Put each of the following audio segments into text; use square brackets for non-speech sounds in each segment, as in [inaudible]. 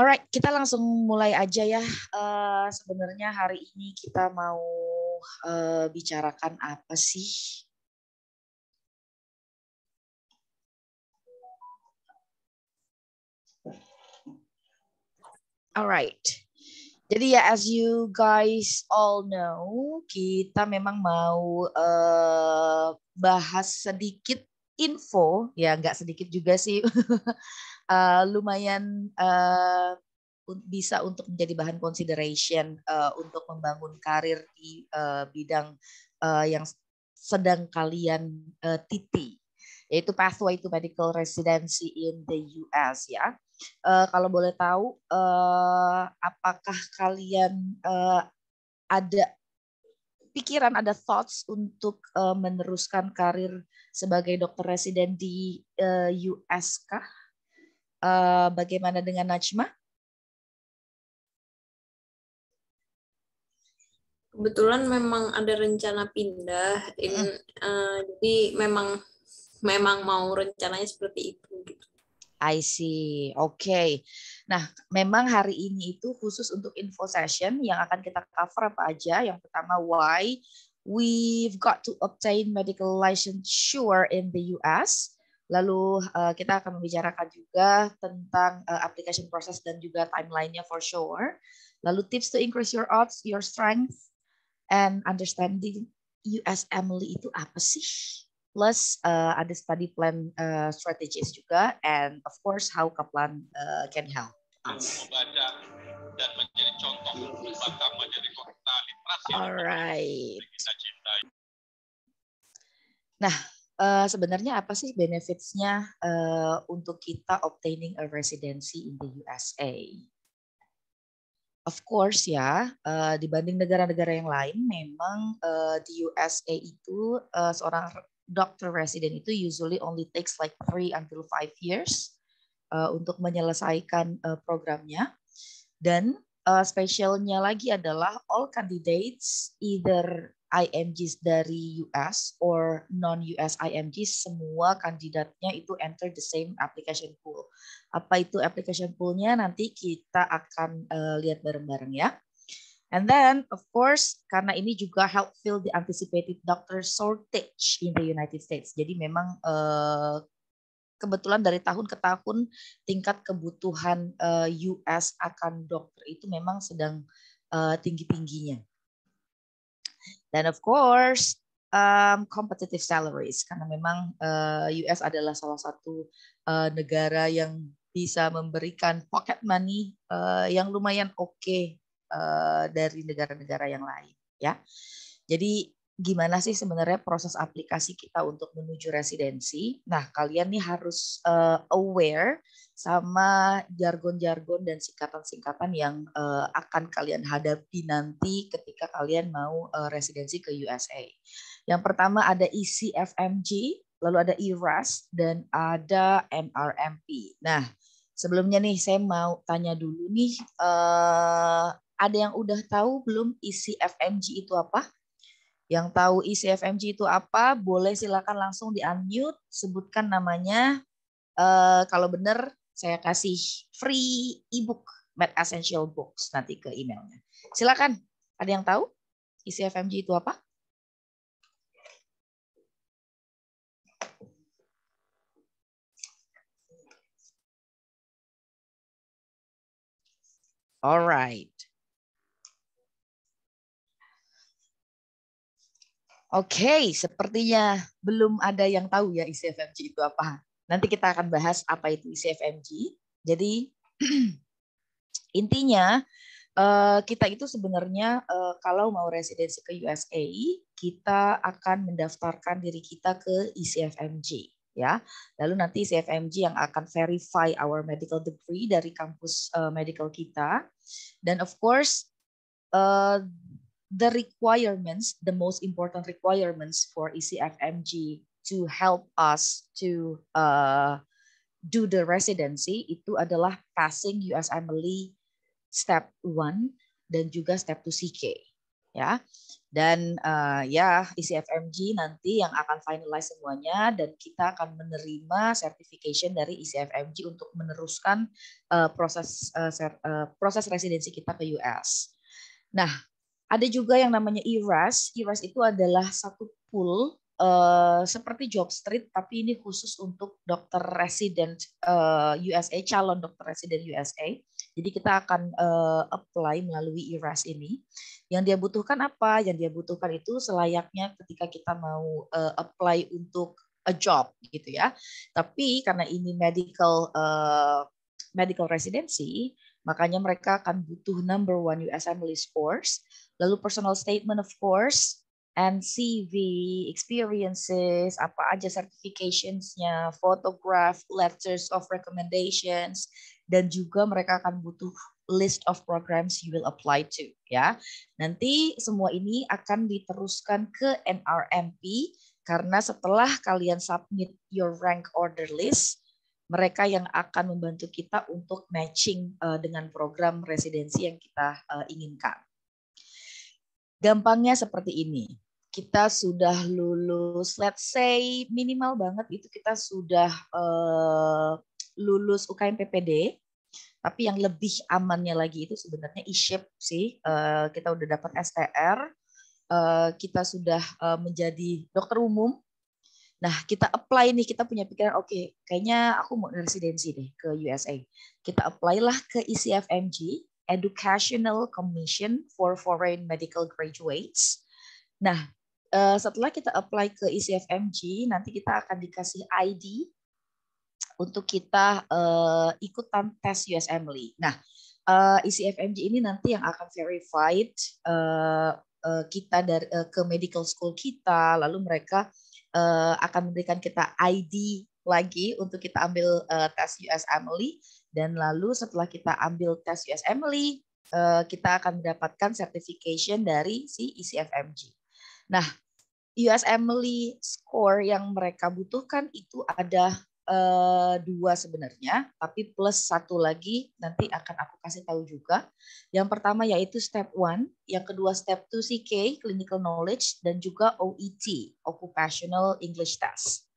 Alright, kita langsung mulai aja ya. Uh, sebenarnya hari ini kita mau uh, bicarakan apa sih? Alright. Jadi ya as you guys all know, kita memang mau uh, bahas sedikit info, ya nggak sedikit juga sih. [laughs] uh, lumayan uh, bisa untuk menjadi bahan consideration uh, untuk membangun karir di uh, bidang uh, yang sedang kalian uh, titi yaitu pathway to medical residency in the US ya. Uh, kalau boleh tahu uh, apakah kalian uh, ada pikiran ada thoughts untuk uh, meneruskan karir sebagai dokter residen di uh, US kah? Eh, bagaimana dengan Najma? Kebetulan memang ada rencana pindah, in, mm. uh, jadi memang memang mau rencananya seperti itu. Gitu. I see. Oke. Okay. Nah, memang hari ini itu khusus untuk info session yang akan kita cover apa aja. Yang pertama, why we've got to obtain medical licensure in the US. Lalu uh, kita akan membicarakan juga tentang uh, application process dan juga timelinenya for sure. Lalu tips to increase your odds, your strength, and understanding USMLE itu apa sih? Plus uh, ada study plan uh, strategies juga, and of course how Kaplan uh, can help Membaca dan menjadi contoh menjadi kota literasi. Alright. Nah, Eh, sebenarnya apa sih benefitsnya uh, untuk kita obtaining a residency in the USA? Of course ya, uh, dibanding negara-negara yang lain, memang uh, di USA itu uh, seorang dokter resident itu usually only takes like three until five years uh, untuk menyelesaikan uh, programnya. Dan uh, spesialnya lagi adalah all candidates either IMGs dari US or non-US IMGs, semua kandidatnya itu enter the same application pool. Apa itu application poolnya nanti kita akan uh, lihat bareng-bareng ya. And then, of course, karena ini juga help fill the anticipated doctor shortage in the United States. Jadi memang uh, kebetulan dari tahun ke tahun tingkat kebutuhan eh, US akan dokter itu memang sedang tinggi-tingginya. Dan of course um, competitive salaries karena memang uh, eh, US adalah salah satu uh, negara yang bisa memberikan pocket money uh, yang lumayan oke okay, uh, dari negara-negara yang lain ya. Jadi gimana sih sebenarnya proses aplikasi kita untuk menuju residensi. Nah, kalian nih harus uh, aware sama jargon-jargon dan singkatan-singkatan yang uh, akan kalian hadapi nanti ketika kalian mau uh, residensi ke USA. Yang pertama ada ECFMG, lalu ada ERAS, dan ada MRMP. Nah, sebelumnya nih saya mau tanya dulu nih, uh, ada yang udah tahu belum ECFMG itu apa? Yang tahu isi FMG itu apa, boleh silakan langsung di unmute, sebutkan namanya. Uh, kalau benar, saya kasih free ebook Mad Essential Books nanti ke emailnya. Silakan, ada yang tahu isi FMG itu apa? Alright. Oke, sepertinya belum ada yang tahu ya ICFMG itu apa. Nanti kita akan bahas apa itu ICFMG. Jadi [clears throat] intinya eh, kita itu sebenarnya eh, kalau mau residensi ke USA, kita akan mendaftarkan diri kita ke ICFMG ya. Lalu nanti CFMG yang akan verify our medical degree dari kampus uh, medical kita. Dan of course uh, the requirements, the most important requirements for ECFMG to help us to uh, do the residency itu adalah passing USMLE step One dan juga step Two CK ya. Dan uh, ya ECFMG nanti yang akan finalize semuanya dan kita akan menerima certification dari ECFMG untuk meneruskan uh, proses uh, ser, uh, proses residensi kita ke US. Nah, ada juga yang namanya IRAS. IRAS itu adalah satu pool uh, seperti job street, tapi ini khusus untuk dokter resident uh, eh, USA, calon dokter resident USA. Jadi kita akan uh, apply melalui IRAS ini. Yang dia butuhkan apa? Yang dia butuhkan itu selayaknya ketika kita mau uh, apply untuk a job gitu ya. Tapi karena ini medical uh, medical residency, makanya mereka akan butuh number one USMLE Scores lalu personal statement of course, and CV, experiences, apa aja certificationsnya, photograph, letters of recommendations, dan juga mereka akan butuh list of programs you will apply to ya. Nanti semua ini akan diteruskan ke NRMP karena setelah kalian submit your rank order list, mereka yang akan membantu kita untuk matching eh, dengan program residensi yang kita eh, inginkan. Gampangnya seperti ini. Kita sudah lulus, let's say minimal banget itu kita sudah uh, lulus UKM PPD. Tapi yang lebih amannya lagi itu sebenarnya e sih. Uh, kita udah dapat STR, uh, eh, kita sudah uh, menjadi dokter umum. Nah, kita apply nih, kita punya pikiran, oke, okay, kayaknya aku mau residensi deh ke USA. Kita apply lah ke ICFMG, e Educational Commission for Foreign Medical Graduates. Nah, eh, setelah kita apply ke ICFMG, nanti kita akan dikasih ID untuk kita eh, ikutan tes USMLE. Nah, ECFMG eh, ICFMG ini nanti yang akan verified kita dari ke medical school kita, lalu mereka akan memberikan kita ID lagi untuk kita ambil tes USMLE dan lalu setelah kita ambil tes USMLE, eh, kita akan mendapatkan certification dari si ECFMG. Nah, USMLE score yang mereka butuhkan itu ada eh, dua sebenarnya, tapi plus satu lagi nanti akan aku kasih tahu juga. Yang pertama yaitu step one, yang kedua step two CK, clinical knowledge, dan juga OET, occupational English test.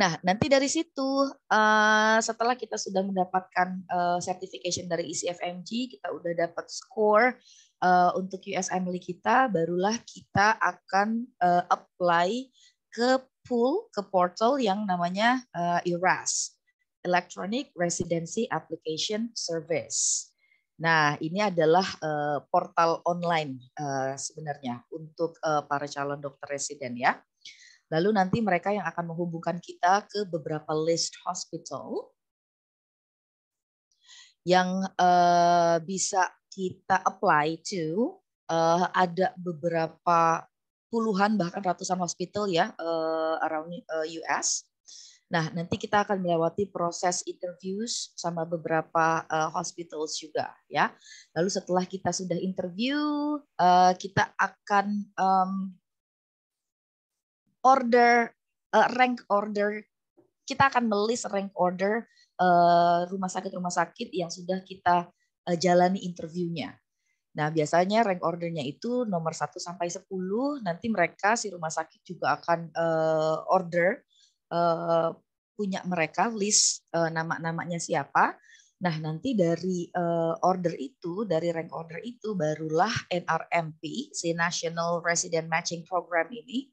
Nah, nanti dari situ uh, setelah kita sudah mendapatkan uh, certification dari ECFMG, kita udah dapat score uh, untuk USMLE kita, barulah kita akan uh, apply ke pool, ke portal yang namanya uh, ERAS, Electronic Residency Application Service. Nah, ini adalah uh, portal online uh, sebenarnya untuk uh, para calon dokter residen ya. Lalu nanti mereka yang akan menghubungkan kita ke beberapa list hospital yang uh, bisa kita apply to. Uh, ada beberapa puluhan bahkan ratusan hospital ya uh, around uh, US. Nah, nanti kita akan melewati proses interviews sama beberapa uh, hospitals juga ya. Lalu setelah kita sudah interview, uh, kita akan um, order uh, rank order kita akan melis rank order uh, rumah sakit rumah sakit yang sudah kita uh, jalani interviewnya. Nah, biasanya rank ordernya itu nomor 1 sampai sepuluh. nanti mereka si rumah sakit juga akan uh, order uh, punya mereka list uh, nama-namanya siapa. Nah, nanti dari uh, order itu, dari rank order itu barulah NRMP, si National Resident Matching Program ini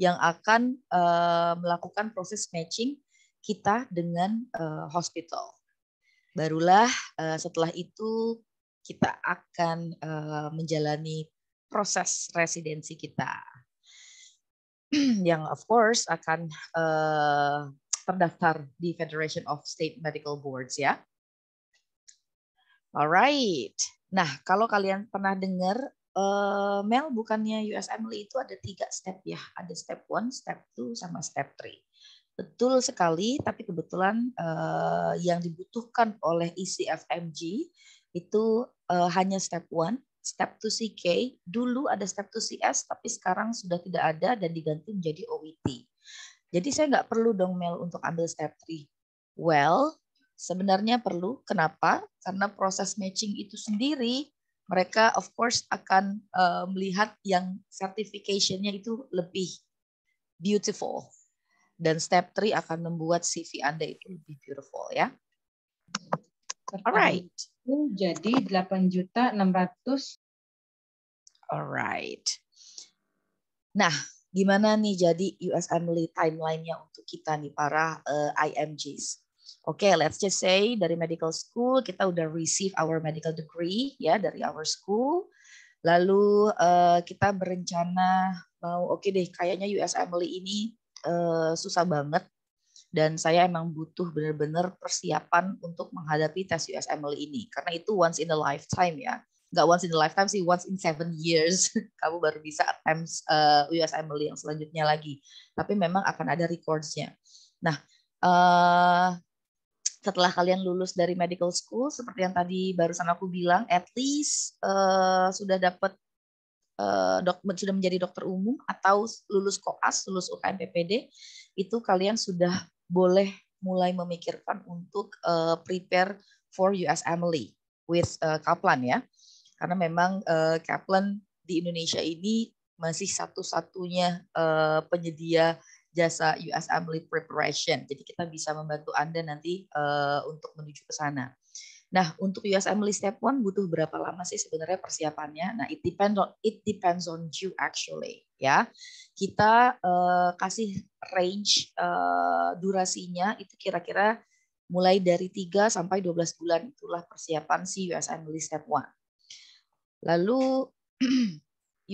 yang akan uh, melakukan proses matching kita dengan uh, hospital. Barulah uh, setelah itu kita akan uh, menjalani proses residensi kita [clears throat] yang of course akan uh, terdaftar di Federation of State Medical Boards ya. Alright. Nah, kalau kalian pernah dengar Uh, Mel, bukannya US itu ada tiga step ya, ada step one, step two, sama step three. Betul sekali, tapi kebetulan uh, yang dibutuhkan oleh ICFMG e itu uh, hanya step one, step two CK. Dulu ada step two CS, tapi sekarang sudah tidak ada dan diganti menjadi OWT e Jadi saya nggak perlu dong Mel untuk ambil step three. Well, sebenarnya perlu. Kenapa? Karena proses matching itu sendiri mereka of course akan uh, melihat yang certification-nya itu lebih beautiful. Dan step 3 akan membuat CV Anda itu lebih beautiful ya. Alright. Jadi 8 juta 600. Alright. Nah, gimana nih jadi USMLE timeline-nya untuk kita nih para uh, eh, IMGs? Oke, okay, let's just say dari medical school kita udah receive our medical degree ya dari our school. Lalu uh, kita berencana mau oke okay deh kayaknya US Emily ini uh, susah banget dan saya emang butuh benar-benar persiapan untuk menghadapi tes US Emily ini karena itu once in a lifetime ya. Gak once in a lifetime sih, once in seven years [laughs] kamu baru bisa attempt uh, eh, US Emily yang selanjutnya lagi. Tapi memang akan ada recordsnya. Nah, uh, setelah kalian lulus dari medical school seperti yang tadi barusan aku bilang at least uh, sudah dapat uh, eh, sudah menjadi dokter umum atau lulus koas lulus UKM PPD itu kalian sudah boleh mulai memikirkan untuk uh, prepare for US Emily with uh, Kaplan ya karena memang uh, Kaplan di Indonesia ini masih satu-satunya uh, penyedia jasa US Family Preparation. Jadi kita bisa membantu Anda nanti uh, untuk menuju ke sana. Nah, untuk US Family Step 1 butuh berapa lama sih sebenarnya persiapannya? Nah, it depends on it depends on you actually, ya. Kita uh, kasih range uh, durasinya itu kira-kira mulai dari 3 sampai 12 bulan itulah persiapan si US Family Step 1. Lalu [clears throat]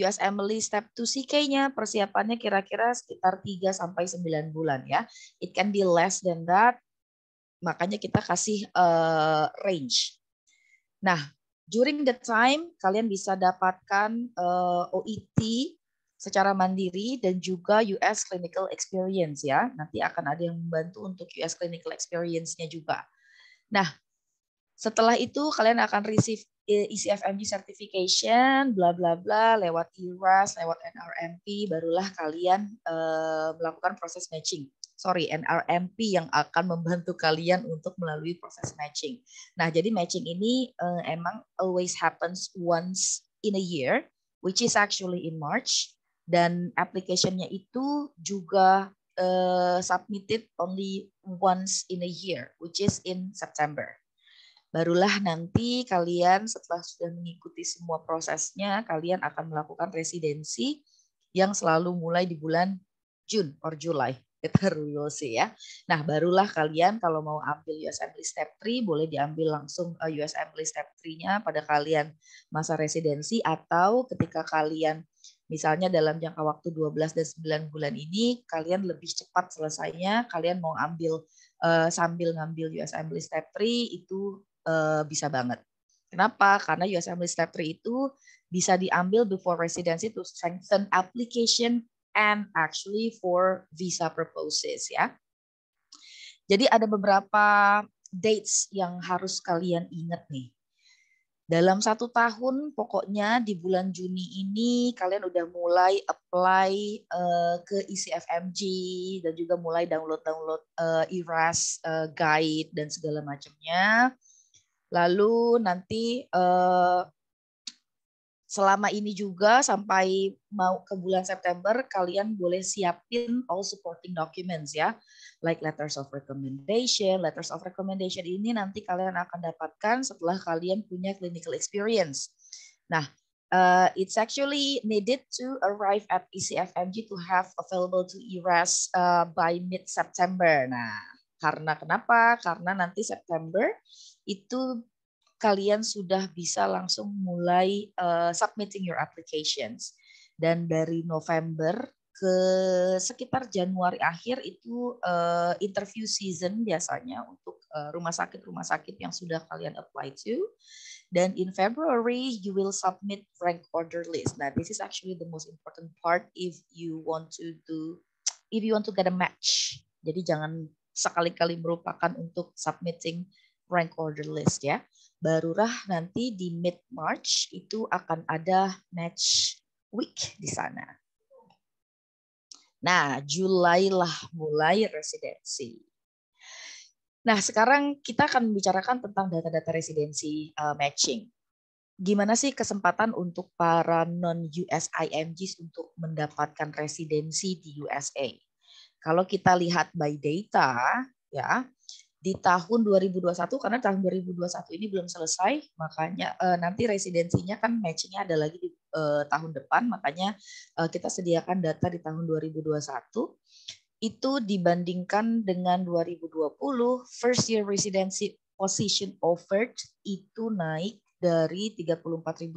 US Emily Step 2 CK-nya persiapannya kira-kira sekitar 3 sampai 9 bulan ya. It can be less than that. Makanya kita kasih uh, range. Nah, during the time kalian bisa dapatkan uh, eh, OET secara mandiri dan juga US clinical experience ya. Nanti akan ada yang membantu untuk US clinical experience-nya juga. Nah, setelah itu kalian akan receive ICFMG certification, bla bla bla, lewat IRAS, lewat NRMP, barulah kalian uh, melakukan proses matching. Sorry, NRMP yang akan membantu kalian untuk melalui proses matching. Nah, jadi matching ini uh, emang always happens once in a year, which is actually in March. Dan application-nya itu juga uh, submitted only once in a year, which is in September. Barulah nanti kalian setelah sudah mengikuti semua prosesnya, kalian akan melakukan residensi yang selalu mulai di bulan June or July. [laughs] itu will sih ya. Nah, barulah kalian kalau mau ambil USMLE Step 3, boleh diambil langsung eh, USMLE Step 3-nya pada kalian masa residensi atau ketika kalian misalnya dalam jangka waktu 12 dan 9 bulan ini kalian lebih cepat selesainya, kalian mau ambil uh, sambil ngambil USMLE Step 3 itu uh, bisa banget. Kenapa? Karena USMLE List Step 3 itu bisa diambil before residency to strengthen application and actually for visa purposes ya. Jadi ada beberapa dates yang harus kalian ingat nih. Dalam satu tahun pokoknya di bulan Juni ini kalian udah mulai apply uh, ke ICFMG e dan juga mulai download-download uh, eh, IRAS e uh, guide dan segala macamnya Lalu nanti eh, selama ini juga sampai mau ke bulan September kalian boleh siapin all supporting documents ya like letters of recommendation letters of recommendation ini nanti kalian akan dapatkan setelah kalian punya clinical experience nah uh, it's actually needed to arrive at ECFMG to have available to ERAS uh, eh, by mid September nah karena kenapa? Karena nanti September itu kalian sudah bisa langsung mulai uh, submitting your applications. Dan dari November ke sekitar Januari akhir itu uh, interview season biasanya untuk eh, rumah sakit-rumah sakit yang sudah kalian apply to. dan in February, you will submit rank order list. Nah, this is actually the most important part if you want to do, if you want to get a match. Jadi jangan sekali-kali merupakan untuk submitting rank order list ya. Barulah nanti di mid March itu akan ada match week di sana. Nah, Juli lah mulai residensi. Nah, sekarang kita akan membicarakan tentang data-data residensi uh, matching. Gimana sih kesempatan untuk para non-US IMGs untuk mendapatkan residensi di USA? Kalau kita lihat by data, ya di tahun 2021 karena tahun 2021 ini belum selesai, makanya eh, nanti residensinya kan matchingnya ada lagi di eh, tahun depan, makanya eh, kita sediakan data di tahun 2021 itu dibandingkan dengan 2020 first year residency position offered itu naik dari 34.000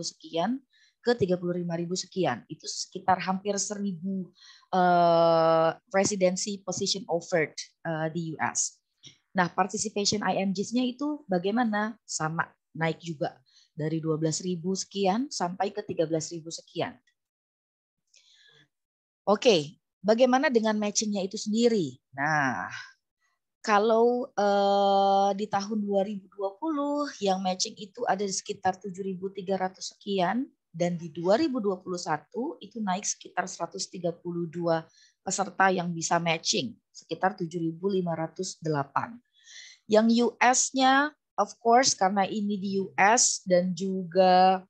sekian ke 35.000 sekian. Itu sekitar hampir 1.000 uh, eh, residency position offered uh, di US. Nah, participation IMGs-nya itu bagaimana? Sama, naik juga dari 12.000 sekian sampai ke 13.000 sekian. Oke, bagaimana dengan matching-nya itu sendiri? Nah, kalau eh, di tahun 2020 yang matching itu ada di sekitar 7.300 sekian, dan di 2021 itu naik sekitar 132 peserta yang bisa matching, sekitar 7.508. Yang US-nya of course karena ini di US dan juga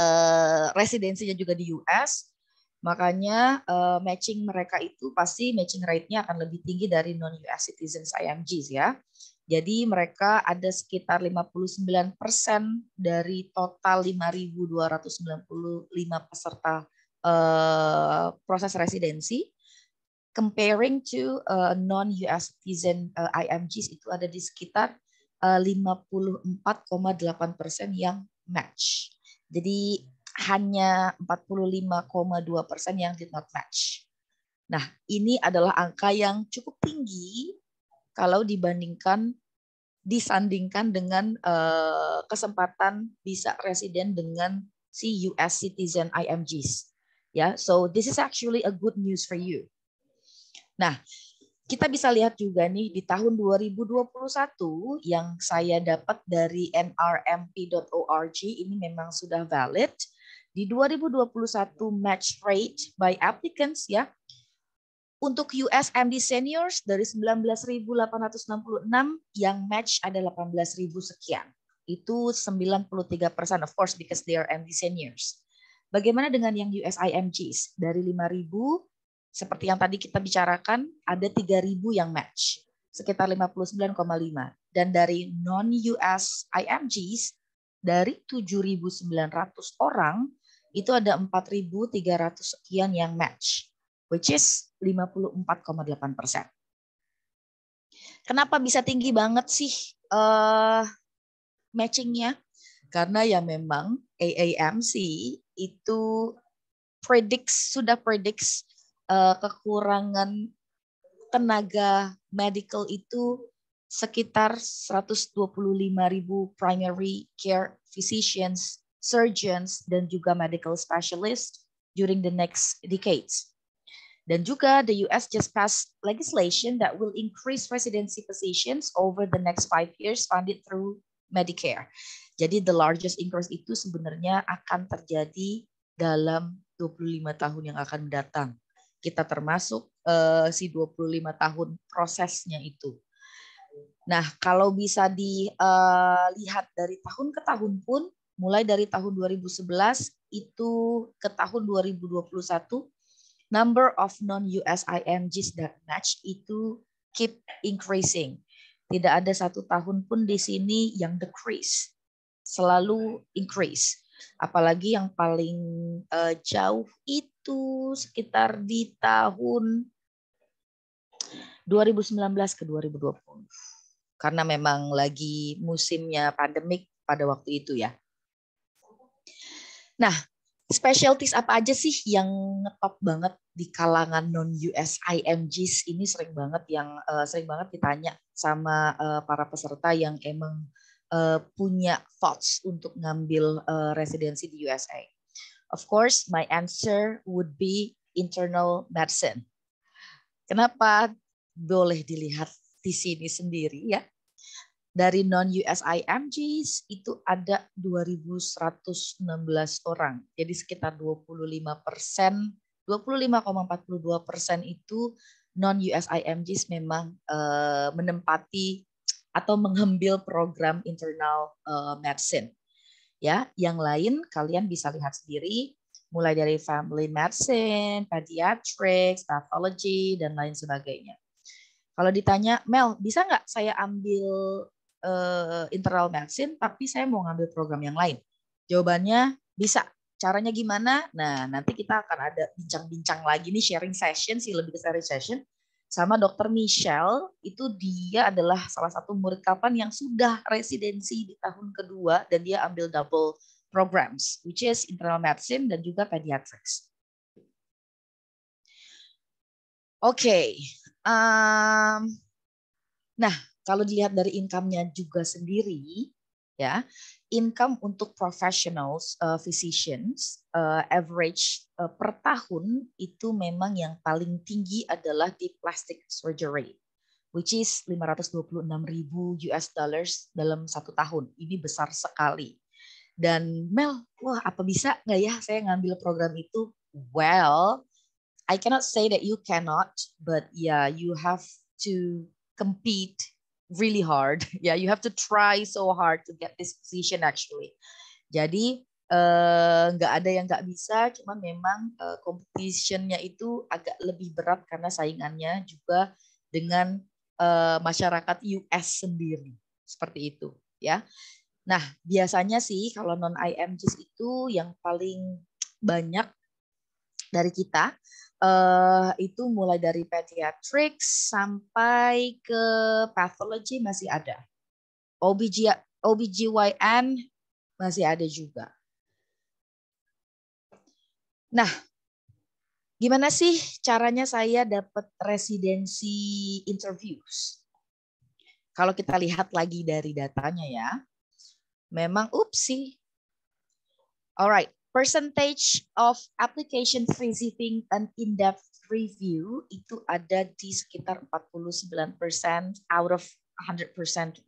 uh, residensinya juga di US, makanya uh, matching mereka itu pasti matching rate-nya akan lebih tinggi dari non US citizens IMGs ya. Jadi mereka ada sekitar 59% dari total 5.295 peserta uh, proses residensi. Comparing to uh, eh, non-US citizen uh, eh, IMGs itu ada di sekitar uh, 54,8% yang match. Jadi hanya 45,2% yang did not match. Nah, ini adalah angka yang cukup tinggi kalau dibandingkan disandingkan dengan uh, kesempatan bisa resident dengan si US citizen IMGs. Ya, yeah, so this is actually a good news for you. Nah, kita bisa lihat juga nih di tahun 2021 yang saya dapat dari nrmp.org ini memang sudah valid. Di 2021 match rate by applicants ya untuk USMD seniors dari 19.866 yang match ada 18.000 sekian. Itu 93 persen of course because they are MD seniors. Bagaimana dengan yang USIMGs? Dari 5.000 seperti yang tadi kita bicarakan ada 3.000 yang match sekitar 59,5 dan dari non usimgs dari 7.900 orang itu ada 4.300 sekian yang match which is 54,8 persen. Kenapa bisa tinggi banget sih uh, matchingnya? Karena ya memang AAMC itu prediks sudah prediks uh, eh, kekurangan tenaga medical itu sekitar 125 ribu primary care physicians, surgeons, dan juga medical specialist during the next decades. Dan juga the US just passed legislation that will increase residency positions over the next five years funded through Medicare. Jadi the largest increase itu sebenarnya akan terjadi dalam 25 tahun yang akan datang. Kita termasuk uh, si 25 tahun prosesnya itu. Nah, kalau bisa dilihat eh, dari tahun ke tahun pun, mulai dari tahun 2011 itu ke tahun 2021 number of non-US IMGs that match itu keep increasing. Tidak ada satu tahun pun di sini yang decrease, selalu increase. Apalagi yang paling uh, jauh itu sekitar di tahun 2019 ke 2020. Karena memang lagi musimnya pandemik pada waktu itu ya. Nah, specialties apa aja sih yang ngetop banget di kalangan non US IMGs ini sering banget yang uh, sering banget ditanya sama uh, para peserta yang emang uh, punya thoughts untuk ngambil uh, residensi di USA. Of course, my answer would be internal medicine. Kenapa boleh dilihat di sini sendiri ya? Dari non USIMGs itu ada 2.116 orang. Jadi sekitar 25 persen, 25,42 persen itu non USIMGs memang uh, menempati atau mengambil program internal uh, medicine. Ya, yang lain kalian bisa lihat sendiri mulai dari family medicine, pediatrics, pathology, dan lain sebagainya. Kalau ditanya, Mel, bisa nggak saya ambil uh, internal medicine, tapi saya mau ngambil program yang lain. Jawabannya bisa. Caranya gimana? Nah, nanti kita akan ada bincang-bincang lagi nih sharing session sih lebih ke sharing session sama Dr. Michelle itu dia adalah salah satu murid kapan yang sudah residensi di tahun kedua dan dia ambil double programs which is internal medicine dan juga pediatrics. Oke, okay. um, ehm, nah kalau dilihat dari income-nya juga sendiri, ya income untuk professionals uh, physicians uh, average uh, per tahun itu memang yang paling tinggi adalah di plastic surgery which is 526 ribu US dollars dalam satu tahun ini besar sekali dan Mel wah apa bisa nggak ya saya ngambil program itu well I cannot say that you cannot but yeah you have to compete really hard. [laughs] Yeah, you have to try so hard to get this position actually. Jadi eh, nggak uh, ada yang nggak bisa, Cuma memang uh, competitionnya itu agak lebih berat karena saingannya juga dengan uh, masyarakat US sendiri seperti itu ya. Nah biasanya sih kalau non IMGs itu yang paling banyak dari kita uh, itu mulai dari pediatrics sampai ke pathology masih ada. OBG, OBGYN masih ada juga. Nah, gimana sih caranya saya dapat residensi interviews? Kalau kita lihat lagi dari datanya ya, memang upsi. Alright, Percentage of applications receiving an in-depth review itu ada di sekitar 49% out of 100%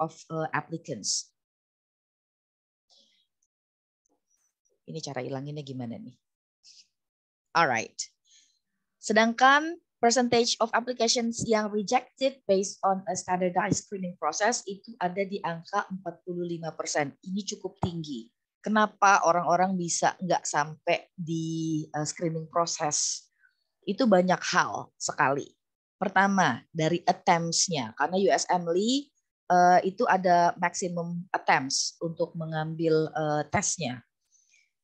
of uh, applicants. Ini cara hilanginnya gimana nih? Alright. Sedangkan percentage of applications yang rejected based on a standardized screening process itu ada di angka 45%. Ini cukup tinggi kenapa orang-orang bisa nggak sampai di eh, screening proses itu banyak hal sekali. Pertama dari attempts-nya karena USMLE uh, itu ada maximum attempts untuk mengambil uh, tesnya.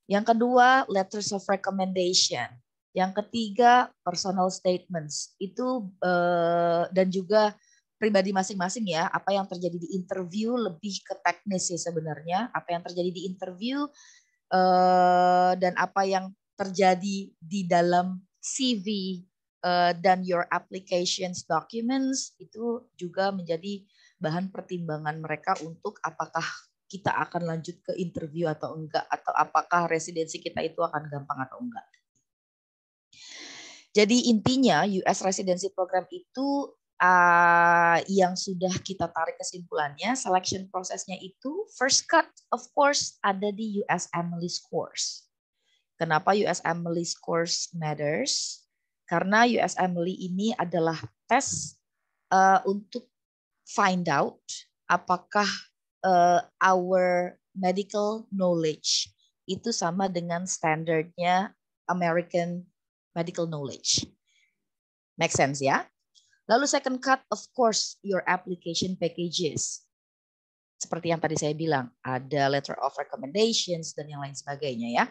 Yang kedua letters of recommendation. Yang ketiga personal statements itu uh, dan juga pribadi masing-masing ya, apa yang terjadi di interview lebih ke teknis sih sebenarnya, apa yang terjadi di interview eh, dan apa yang terjadi di dalam CV eh, dan your applications documents itu juga menjadi bahan pertimbangan mereka untuk apakah kita akan lanjut ke interview atau enggak atau apakah residensi kita itu akan gampang atau enggak. Jadi intinya US residency program itu uh, yang sudah kita tarik kesimpulannya, selection prosesnya itu first cut of course ada di US Emily Scores. Kenapa US Emily Scores matters? Karena US Emily ini adalah tes uh, untuk find out apakah uh, our medical knowledge itu sama dengan standarnya American medical knowledge. Make sense ya? Lalu second cut, of course, your application packages. Seperti yang tadi saya bilang, ada letter of recommendations dan yang lain sebagainya ya.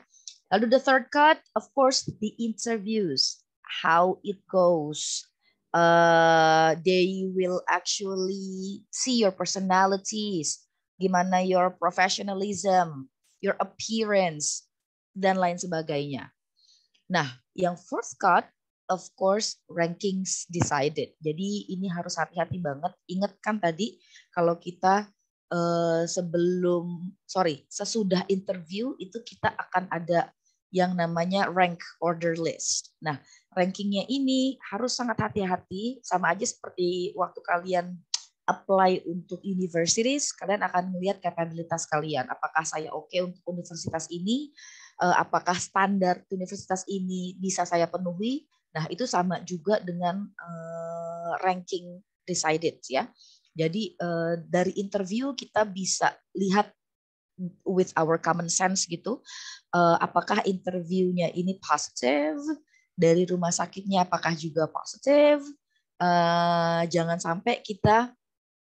Lalu the third cut, of course, the interviews, how it goes. Uh, they will actually see your personalities, gimana your professionalism, your appearance, dan lain sebagainya. Nah, yang fourth cut of course rankings decided. Jadi ini harus hati-hati banget. Ingat kan tadi kalau kita eh, sebelum sorry sesudah interview itu kita akan ada yang namanya rank order list. Nah rankingnya ini harus sangat hati-hati sama aja seperti waktu kalian apply untuk universities kalian akan melihat kapabilitas kalian apakah saya oke okay untuk universitas ini eh, apakah standar universitas ini bisa saya penuhi Nah, itu sama juga dengan uh, ranking decided ya. Jadi uh, dari interview kita bisa lihat with our common sense gitu, uh, apakah interviewnya ini positif dari rumah sakitnya apakah juga positif. Uh, jangan sampai kita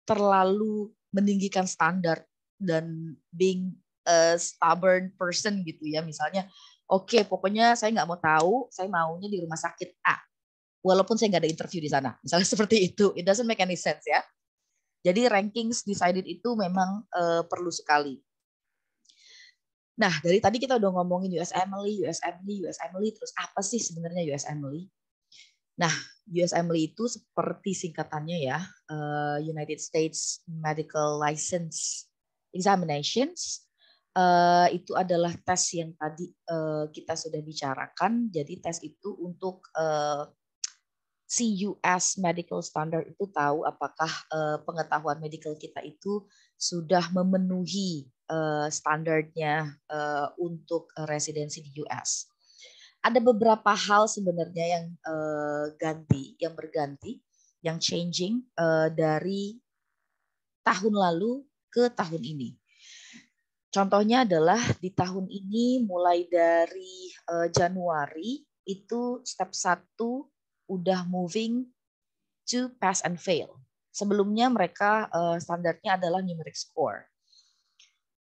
terlalu meninggikan standar dan being a stubborn person gitu ya misalnya oke okay, pokoknya saya nggak mau tahu, saya maunya di rumah sakit A. Walaupun saya nggak ada interview di sana. [laughs] Misalnya seperti itu, it doesn't make any sense ya. Jadi rankings decided itu memang uh, perlu sekali. Nah, dari tadi kita udah ngomongin US Emily, US Emily, US Emily, terus apa sih sebenarnya US Emily? Nah, US Emily itu seperti singkatannya ya, uh, United States Medical License Examinations uh, itu adalah tes yang tadi uh, kita sudah bicarakan. Jadi tes itu untuk uh, eh, CUS medical standard itu tahu apakah uh, pengetahuan medical kita itu sudah memenuhi uh, standarnya uh, untuk residensi di US. Ada beberapa hal sebenarnya yang uh, ganti, yang berganti, yang changing uh, dari tahun lalu ke tahun ini Contohnya adalah di tahun ini mulai dari uh, Januari itu step satu udah moving to pass and fail. Sebelumnya mereka uh, standarnya adalah numeric score.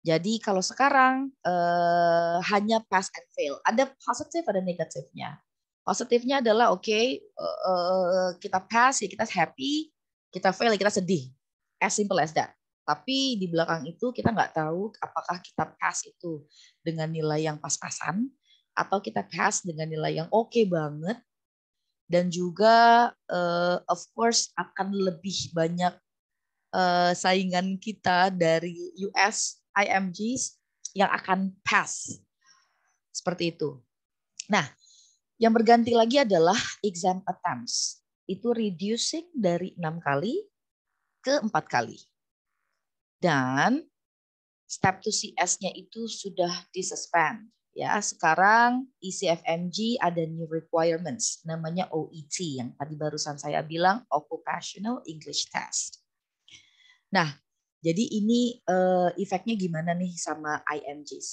Jadi kalau sekarang uh, hanya pass and fail. Ada positif ada negatifnya. Positifnya adalah oke okay, uh, kita pass ya kita happy, kita fail ya kita sedih. As simple as that. Tapi di belakang itu kita nggak tahu apakah kita pas itu dengan nilai yang pas-pasan atau kita pas dengan nilai yang oke okay banget dan juga uh, of course akan lebih banyak uh, saingan kita dari US IMGs yang akan pass seperti itu. Nah, yang berganti lagi adalah exam attempts. Itu reducing dari enam kali ke empat kali dan step to CS-nya itu sudah disuspend. Ya, sekarang ICFMG e ada new requirements namanya OET yang tadi barusan saya bilang Occupational English Test. Nah, jadi ini uh, efeknya gimana nih sama IMGs?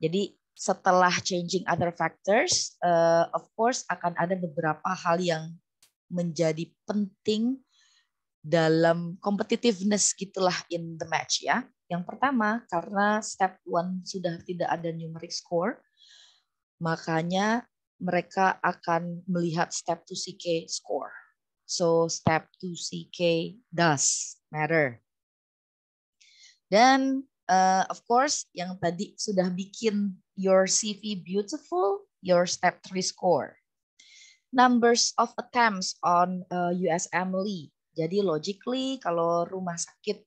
Jadi setelah changing other factors, uh, of course akan ada beberapa hal yang menjadi penting dalam competitiveness gitulah in the match ya. Yang pertama karena step one sudah tidak ada numeric score, makanya mereka akan melihat step 2 CK score. So step 2 CK does matter. Dan uh, of course yang tadi sudah bikin your CV beautiful, your step 3 score. Numbers of attempts on uh, eh, USMLE jadi logically kalau rumah sakit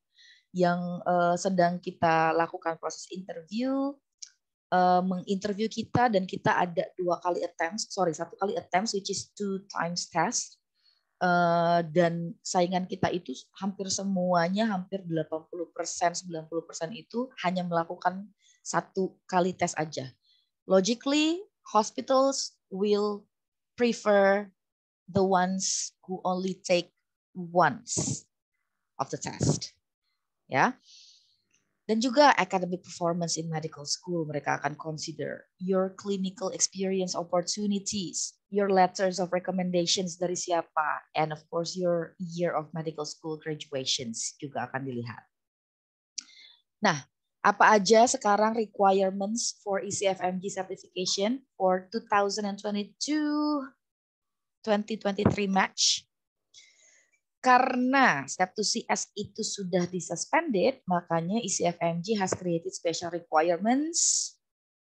yang uh, sedang kita lakukan proses interview uh, menginterview kita dan kita ada dua kali attempts, sorry satu kali attempts which is two times test uh, dan saingan kita itu hampir semuanya hampir 80% 90% itu hanya melakukan satu kali tes aja. Logically hospitals will prefer the ones who only take Once of the test. Ya. Dan juga academic performance in medical school mereka akan consider your clinical experience opportunities, your letters of recommendations dari siapa, and of course your year of medical school graduations juga akan dilihat. Nah, apa aja sekarang requirements for ECFMG certification for 2022 2023 match? karena step 2CS itu sudah disuspended, makanya ICFMG has created special requirements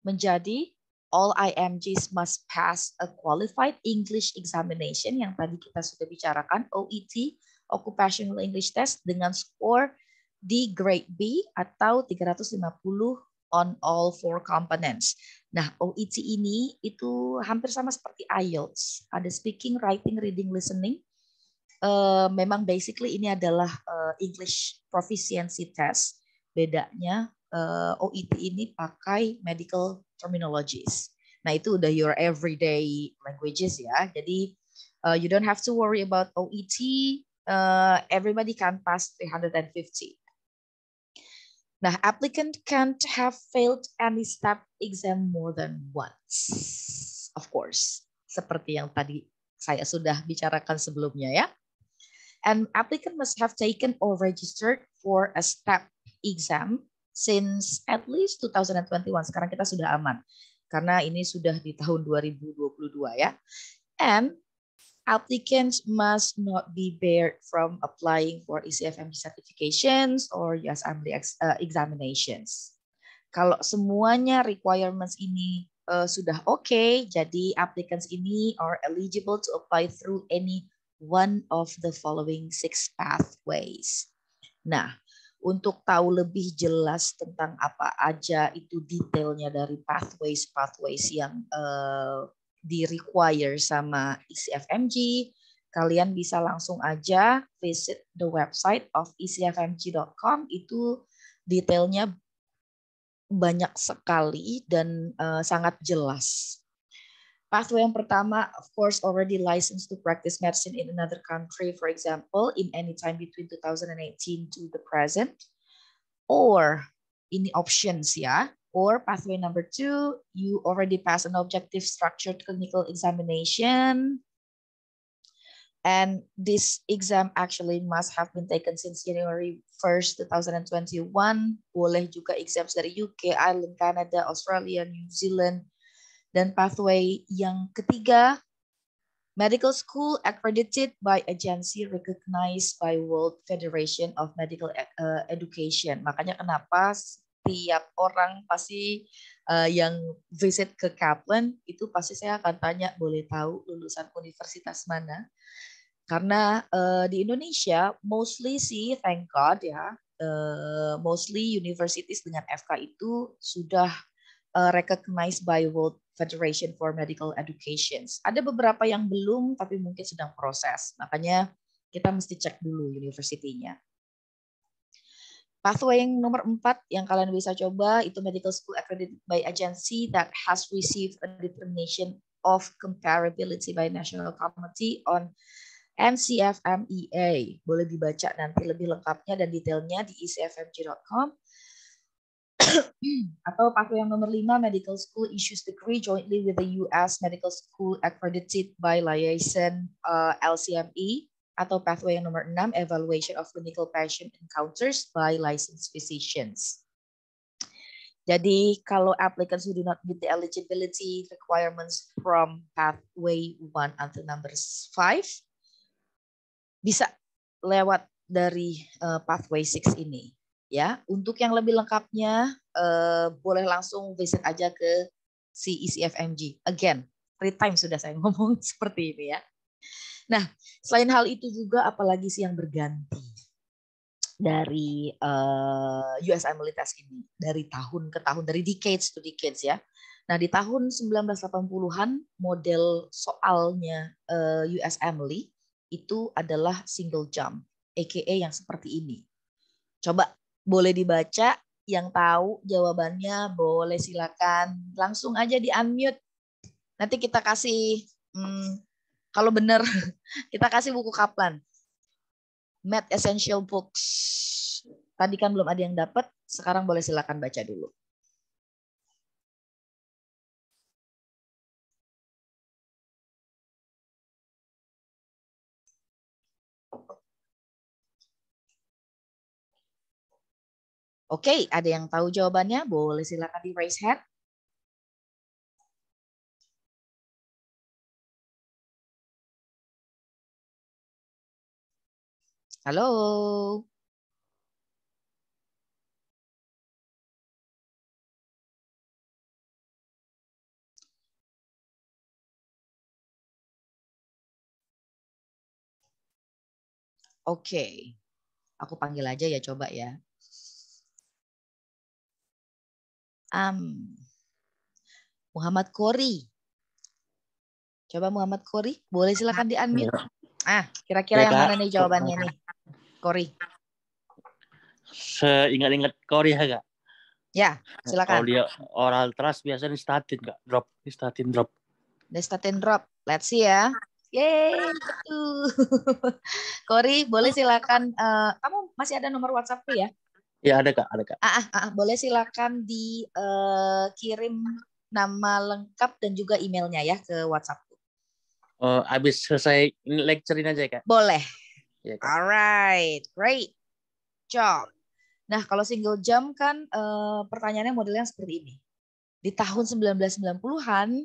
menjadi all IMGs must pass a qualified English examination yang tadi kita sudah bicarakan OET occupational English test dengan skor di grade B atau 350 on all four components. Nah, OET ini itu hampir sama seperti IELTS. Ada speaking, writing, reading, listening. Eh, memang basically ini adalah eh, English proficiency test. Bedanya uh, eh, OET ini pakai medical terminologies. Nah, itu udah your everyday languages ya. Jadi you don't have to worry about OET. everybody can pass 350. Nah, applicant can't have failed any step exam more than once. Of course, seperti yang tadi saya sudah bicarakan sebelumnya ya and applicant must have taken or registered for a STEP exam since at least 2021. Sekarang kita sudah aman karena ini sudah di tahun 2022 ya. And applicants must not be barred from applying for ECFMG certifications or USMLE uh, examinations. Kalau semuanya requirements ini uh, sudah oke, okay, jadi applicants ini are eligible to apply through any one of the following six pathways. Nah, untuk tahu lebih jelas tentang apa aja itu detailnya dari pathways-pathways yang uh, di require sama ECFMG, kalian bisa langsung aja visit the website of ecfmg.com itu detailnya banyak sekali dan uh, sangat jelas. Pathway yang pertama, of course, already licensed to practice medicine in another country, for example, in any time between 2018 to the present. Or in the options, yeah. Or pathway number two, you already passed an objective structured clinical examination. And this exam actually must have been taken since January 1st, 2021. Boleh juga exams dari UK, Ireland, Canada, Australia, New Zealand, Dan pathway yang ketiga, medical school accredited by agency recognized by World Federation of Medical eh, Education. Makanya kenapa setiap orang pasti uh, yang visit ke Kaplan itu pasti saya akan tanya boleh tahu lulusan universitas mana? Karena uh, di Indonesia mostly sih thank God ya, uh, mostly universities dengan FK itu sudah uh, recognized by World Federation for Medical Education. Ada beberapa yang belum tapi mungkin sedang proses. Makanya kita mesti cek dulu universitinya. Pathway yang nomor empat yang kalian bisa coba itu medical school accredited by agency that has received a determination of comparability by National Committee on NCFMEA. Boleh dibaca nanti lebih lengkapnya dan detailnya di ecfmg.com. [coughs] atau pathway yang nomor 5 medical school issues degree jointly with the US medical school accredited by liaison uh, LCME atau pathway yang nomor 6 evaluation of clinical patient encounters by licensed physicians. Jadi kalau applicants who do not meet the eligibility requirements from pathway 1 until number 5 bisa lewat dari uh, pathway 6 ini. Ya, untuk yang lebih lengkapnya eh, boleh langsung visit aja ke si ECFMG. Again, three times sudah saya [laughs] ngomong seperti ini ya. Nah, selain hal itu juga apalagi sih yang berganti dari uh, US Emily ini dari tahun ke tahun dari decades to decades ya. Nah, di tahun 1980-an model soalnya uh, US Emily itu adalah single jump, aka yang seperti ini. Coba boleh dibaca, yang tahu jawabannya boleh silakan langsung aja di unmute. Nanti kita kasih hmm, kalau benar [laughs] kita kasih buku Kaplan. Math Essential Books. Tadi kan belum ada yang dapat, sekarang boleh silakan baca dulu. Oke, ada yang tahu jawabannya? Boleh silakan di raise hand. Halo. Oke. Okay. Aku panggil aja ya coba ya. Am. Muhammad Kori. Coba Muhammad Kori, boleh silakan di-unmute. Ya. Ah, kira-kira ya, yang mana nih jawabannya nih? Kori. Seingat-ingat Kori ya, Kak? Ya, silakan. Kalau dia oral trust biasanya statin, Kak. Drop, statin drop. Statin drop. Let's see ya. Yeay, betul. [laughs] Kori, boleh silakan. Uh, kamu masih ada nomor WhatsApp ya? Ya ada kak, ada kak. Ah, ah, ah boleh silakan dikirim eh, uh, nama lengkap dan juga emailnya ya ke WhatsApp. Uh, oh, abis selesai lecturein aja kak. Boleh. Ya, kak. Alright, great job. Nah kalau single jam kan uh, pertanyaannya modelnya seperti ini. Di tahun 1990-an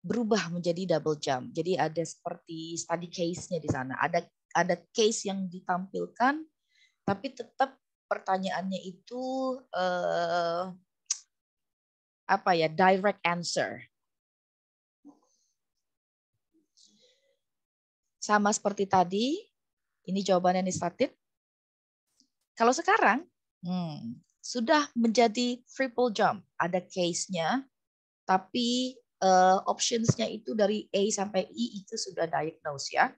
berubah menjadi double jump. Jadi ada seperti study case-nya di sana. Ada ada case yang ditampilkan tapi tetap pertanyaannya itu uh, apa ya direct answer sama seperti tadi ini jawabannya Nisatit kalau sekarang hmm, sudah menjadi triple jump ada case-nya tapi uh, options-nya itu dari A sampai I itu sudah diagnose ya.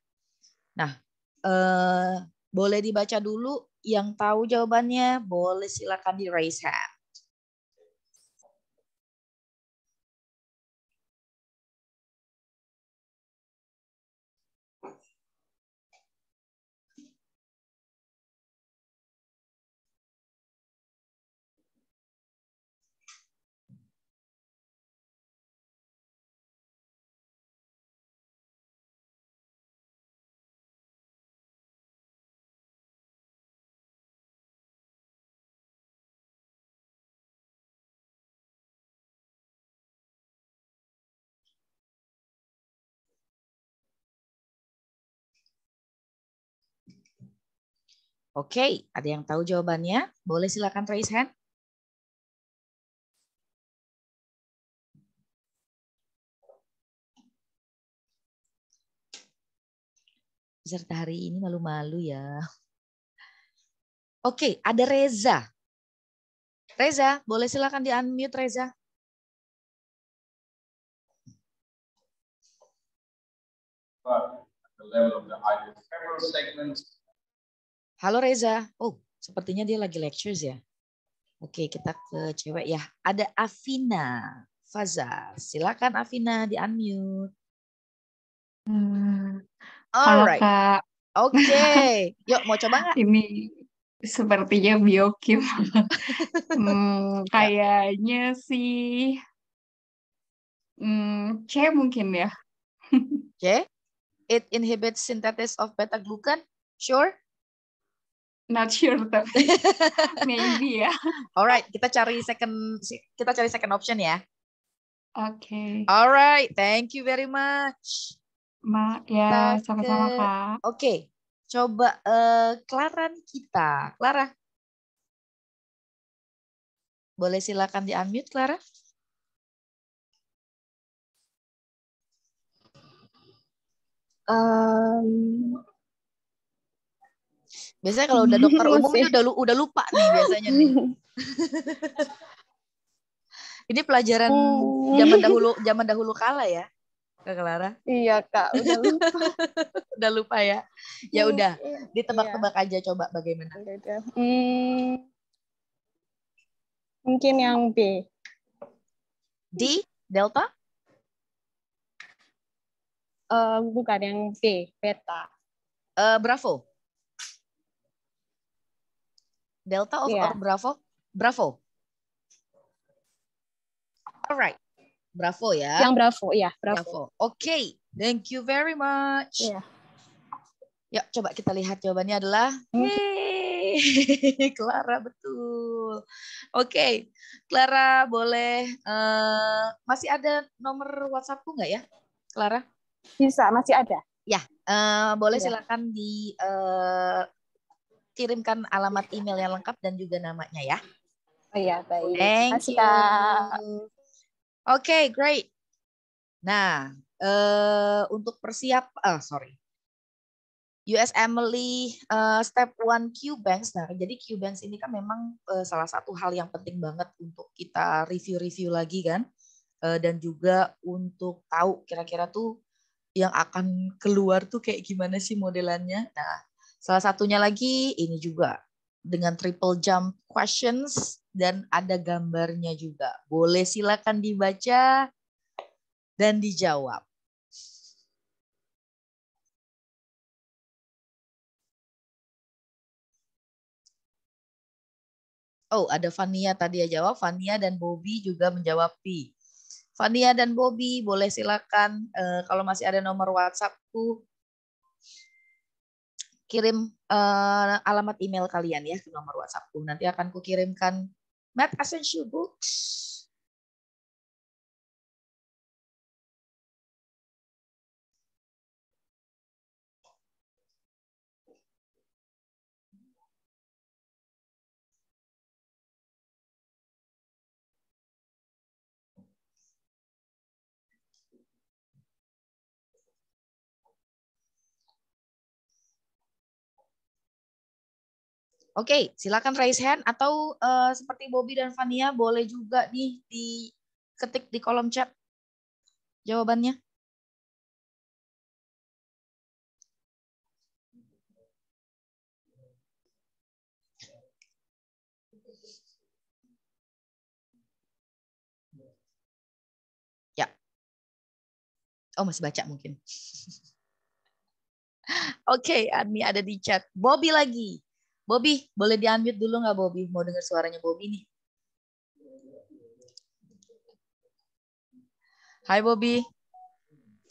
Nah, uh, boleh dibaca dulu yang tahu jawabannya boleh silakan di raise hand. Oke, ada yang tahu jawabannya? Boleh silakan raise hand. Peserta hari ini malu-malu ya. Oke, ada Reza. Reza, boleh silakan di-unmute Reza. But the level of the segments Halo Reza. Oh, sepertinya dia lagi lectures ya. Oke, kita ke cewek ya. Ada Afina Faza. Silakan Afina di unmute. Hmm, Alright. Oke, okay. [laughs] yuk mau coba nggak? Ini sepertinya biokim. [laughs] hmm, kayaknya sih hmm, C mungkin ya. C? It inhibits synthesis of beta glucan. Sure not sure tapi [laughs] maybe ya. Alright, kita cari second kita cari second option ya. Oke. Okay. Alright, thank you very much. Ma, ya sama-sama pak. Oke, okay. coba uh, eh, Klaran kita, Clara. Boleh silakan di unmute Clara. Um, Biasanya kalau udah dokter [laughs] umum itu udah udah lupa nih biasanya nih. [laughs] Ini pelajaran hmm. zaman dahulu zaman dahulu kala ya. Kak Clara? Iya kak, udah lupa. [laughs] udah lupa ya. Ya iya, udah, iya. ditebak-tebak aja coba bagaimana. Hmm. mungkin yang B. D, Delta? Uh, bukan yang B, Beta. Uh, Bravo. Delta of yeah. Bravo? Bravo. Alright. Bravo ya. Yang Bravo, ya. Bravo. Bravo. Oke, okay. thank you very much. Yeah. Yuk, ya, coba kita lihat jawabannya adalah Yeay, [laughs] Clara betul. Oke, okay. Clara boleh uh, masih ada nomor WhatsAppku nggak ya, Clara? Bisa, masih ada. Ya, uh, boleh yeah. silakan di uh, kirimkan alamat email yang lengkap dan juga namanya ya. Oh iya, baik. Thank you. Oke, okay, great. Nah, uh, untuk persiap, uh, sorry. US Emily uh, eh, Step 1 banks. Nah, jadi banks ini kan memang uh, salah satu hal yang penting banget untuk kita review-review lagi kan. Uh, dan juga untuk tahu kira-kira tuh yang akan keluar tuh kayak gimana sih modelannya. Nah, Salah satunya lagi ini juga dengan triple jump questions dan ada gambarnya juga. Boleh silakan dibaca dan dijawab. Oh, ada Fania tadi ya jawab. Fania dan Bobby juga menjawab P. Fania dan Bobby, boleh silakan eh, kalau masih ada nomor WhatsApp WhatsAppku kirim uh, alamat email kalian ya ke nomor WhatsAppku. Nanti akan kukirimkan Map Essential Books Oke, okay, silakan raise hand atau uh, seperti Bobby dan Fania boleh juga nih diketik di kolom chat jawabannya. Ya. Oh, masih baca mungkin. [laughs] Oke, okay, Admi ada di chat. Bobby lagi. Bobby, boleh diambil dulu nggak Bobby? Mau dengar suaranya Bobby nih. Hai Bobby.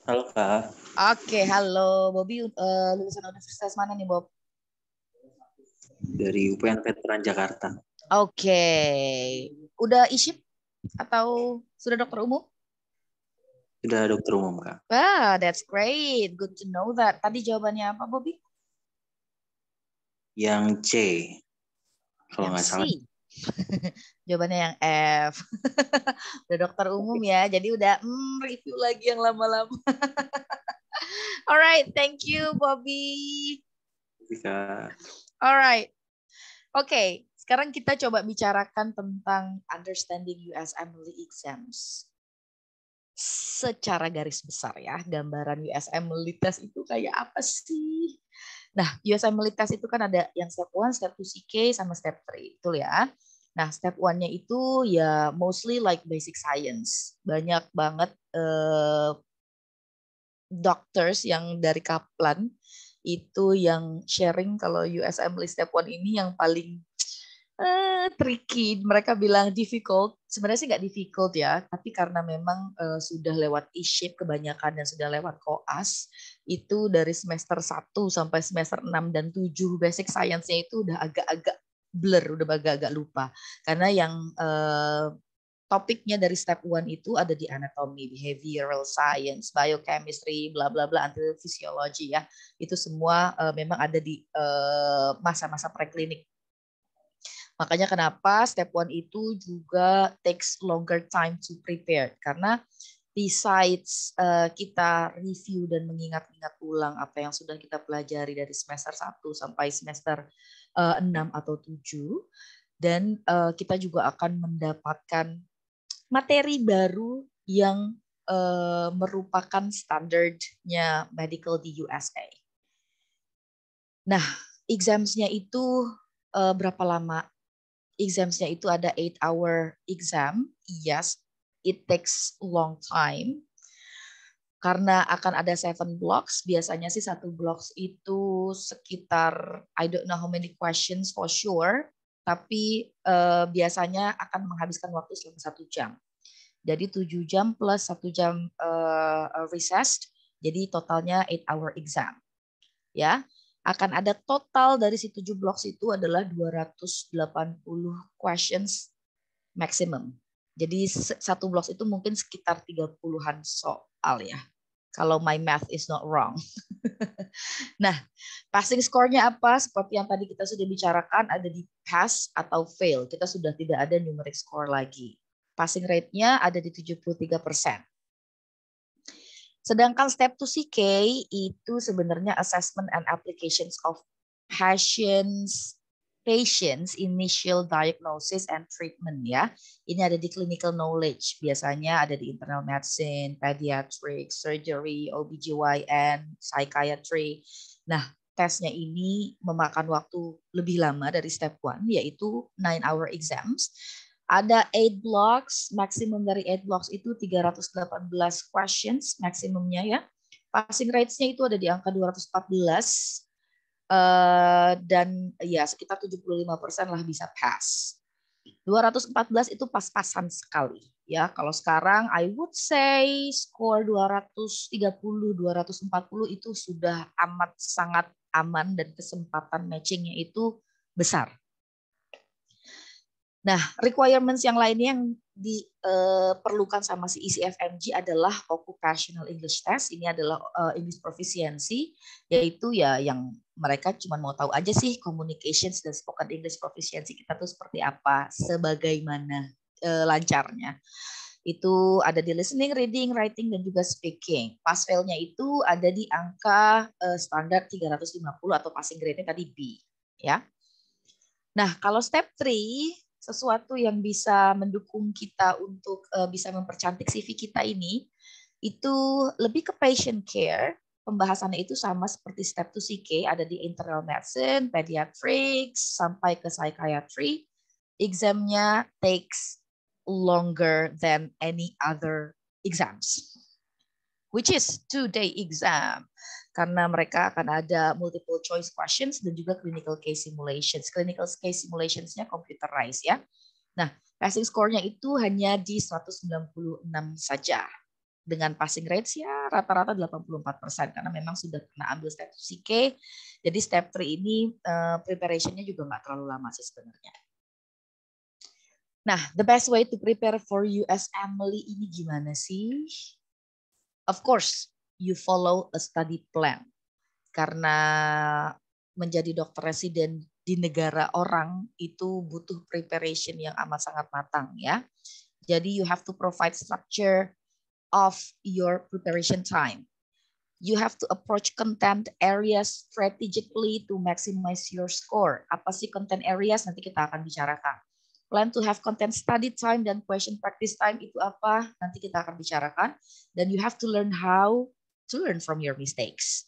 Halo Kak. Oke, halo. Bobby uh, lulusan universitas mana nih Bob? Dari UPN Veteran Jakarta. Oke. Udah isip atau sudah dokter umum? Sudah dokter umum Kak. Wah, that's great. Good to know that. Tadi jawabannya apa Bobby? yang C. Kalau nggak salah. [laughs] Jawabannya yang F. [laughs] udah dokter umum ya, jadi udah mm, review lagi yang lama-lama. [laughs] Alright, thank you Bobby. Bisa. Alright. Oke, okay, sekarang kita coba bicarakan tentang understanding USMLE exams secara garis besar ya gambaran USM test itu kayak apa sih Nah, USMLE test itu kan ada yang step 1, step 2 CK, sama step 3. Betul ya? Nah, step 1-nya itu ya mostly like basic science. Banyak banget eh, doctors yang dari Kaplan itu yang sharing kalau USM USMLE step 1 ini yang paling eh, tricky. Mereka bilang difficult. Sebenarnya sih nggak difficult ya, tapi karena memang eh, sudah lewat e-shape kebanyakan dan sudah lewat koas, itu dari semester 1 sampai semester 6 dan 7 basic science-nya itu udah agak-agak blur, udah agak-agak lupa. Karena yang eh, topiknya dari step one itu ada di anatomi, behavioral science, biochemistry, bla bla bla, fisiologi ya. Itu semua uh, memang ada di eh, masa-masa uh, preklinik Makanya kenapa step one itu juga takes longer time to prepare karena besides uh, kita review dan mengingat-ingat ulang apa yang sudah kita pelajari dari semester 1 sampai semester uh, eh, 6 atau 7 dan uh, kita juga akan mendapatkan materi baru yang uh, merupakan standarnya medical di USA. Nah, examsnya itu uh, berapa lama? exams-nya itu ada 8 hour exam. Yes, it takes long time. Karena akan ada seven blocks, biasanya sih satu blocks itu sekitar I don't know how many questions for sure, tapi eh, biasanya akan menghabiskan waktu selama satu jam. Jadi tujuh jam plus satu jam eh, eh recess, jadi totalnya eight hour exam. Ya, akan ada total dari si tujuh blocks itu adalah 280 questions maximum. Jadi satu blocks itu mungkin sekitar 30-an soal ya. Kalau my math is not wrong. [laughs] nah, passing score-nya apa? Seperti yang tadi kita sudah bicarakan ada di pass atau fail. Kita sudah tidak ada numeric score lagi. Passing rate-nya ada di 73%. persen. Sedangkan step to CK itu sebenarnya assessment and applications of patients patients initial diagnosis and treatment ya. Ini ada di clinical knowledge, biasanya ada di internal medicine, pediatric, surgery, OBGYN, psychiatry. Nah, tesnya ini memakan waktu lebih lama dari step 1 yaitu 9 hour exams ada 8 blocks, maksimum dari 8 blocks itu 318 questions maksimumnya ya. Passing rates-nya itu ada di angka 214. Uh, eh, dan ya sekitar 75% lah bisa pass. 214 itu pas-pasan sekali ya. Kalau sekarang I would say skor 230 240 itu sudah amat sangat aman dan kesempatan matchingnya itu besar. Nah, requirements yang lainnya yang diperlukan eh, sama si ECFMG adalah occupational English test. Ini adalah uh, English proficiency, yaitu ya yang mereka cuma mau tahu aja sih communications dan spoken English proficiency kita tuh seperti apa, sebagaimana eh, lancarnya. Itu ada di listening, reading, writing, dan juga speaking. Pass fail-nya itu ada di angka uh, standar 350 atau passing grade-nya tadi B. ya. Nah, kalau step 3, sesuatu yang bisa mendukung kita untuk uh, bisa mempercantik CV kita ini itu lebih ke patient care. Pembahasannya itu sama seperti step to CK, ada di internal medicine, pediatrics, sampai ke psychiatry. Examnya takes longer than any other exams, which is two-day exam karena mereka akan ada multiple choice questions dan juga clinical case simulations. Clinical case simulationsnya computerized ya. Nah, passing score-nya itu hanya di 196 saja. Dengan passing rate ya rata-rata 84% karena memang sudah pernah ambil step CK. Jadi step 3 ini uh, preparation-nya juga nggak terlalu lama sih sebenarnya. Nah, the best way to prepare for US USMLE ini gimana sih? Of course, you follow a study plan. Karena menjadi dokter residen di negara orang itu butuh preparation yang amat sangat matang ya. Jadi you have to provide structure of your preparation time. You have to approach content areas strategically to maximize your score. Apa sih content areas nanti kita akan bicarakan. Plan to have content study time dan question practice time itu apa nanti kita akan bicarakan. Dan you have to learn how to learn from your mistakes.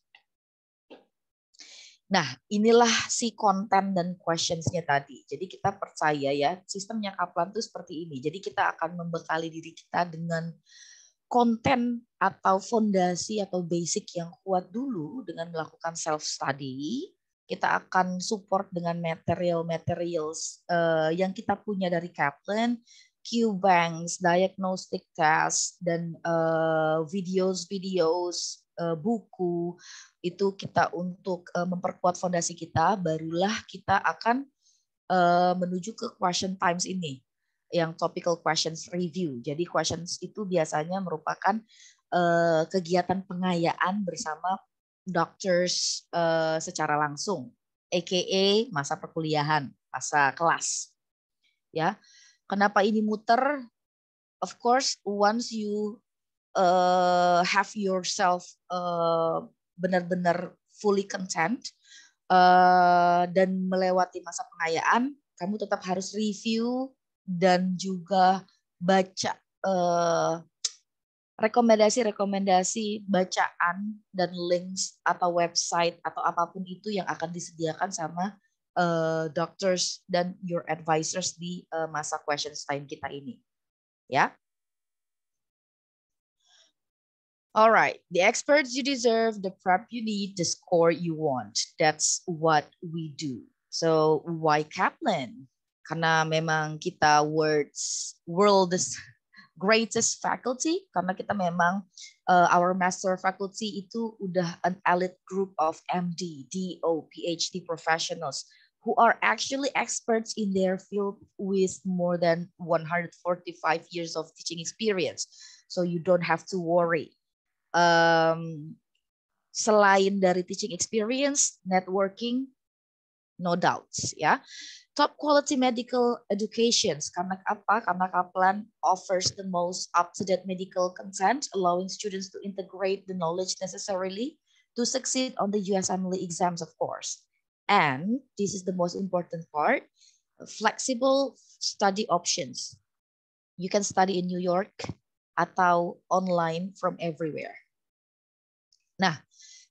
Nah, inilah si konten dan questions tadi. Jadi kita percaya ya, sistemnya Kaplan itu seperti ini. Jadi kita akan membekali diri kita dengan konten atau fondasi atau basic yang kuat dulu dengan melakukan self study. Kita akan support dengan material-materials eh, yang kita punya dari Kaplan Q-Banks, diagnostic test, dan eh, videos-videos, uh, uh, buku, itu kita untuk uh, memperkuat fondasi kita, barulah kita akan uh, menuju ke question times ini, yang topical questions review. Jadi questions itu biasanya merupakan uh, kegiatan pengayaan bersama doctors uh, secara langsung, aka masa perkuliahan, masa kelas. Ya, Kenapa ini muter? Of course, once you uh, have yourself benar uh, benar-benar fully content uh, dan melewati masa pengayaan, kamu tetap harus review dan juga baca uh, rekomendasi-rekomendasi bacaan dan links atau website atau apapun itu yang akan disediakan sama uh, doctors dan your advisors di uh, masa questions time kita ini. Ya. Alright, the experts you deserve, the prep you need, the score you want. That's what we do. So why Kaplan? Karena memang kita world's world's greatest faculty karena kita memang uh, our master faculty itu udah an elite group of MD, DO, PhD professionals who are actually experts in their field with more than 145 years of teaching experience. So you don't have to worry. Um, selain dari teaching experience, networking, no doubts yeah. Top quality medical educations karena apa? Karena Kaplan offers the most up-to-date medical content, allowing students to integrate the knowledge necessarily to succeed on the USMLE exams, of course. And this is the most important part, flexible study options. You can study in New York atau online from everywhere. Nah,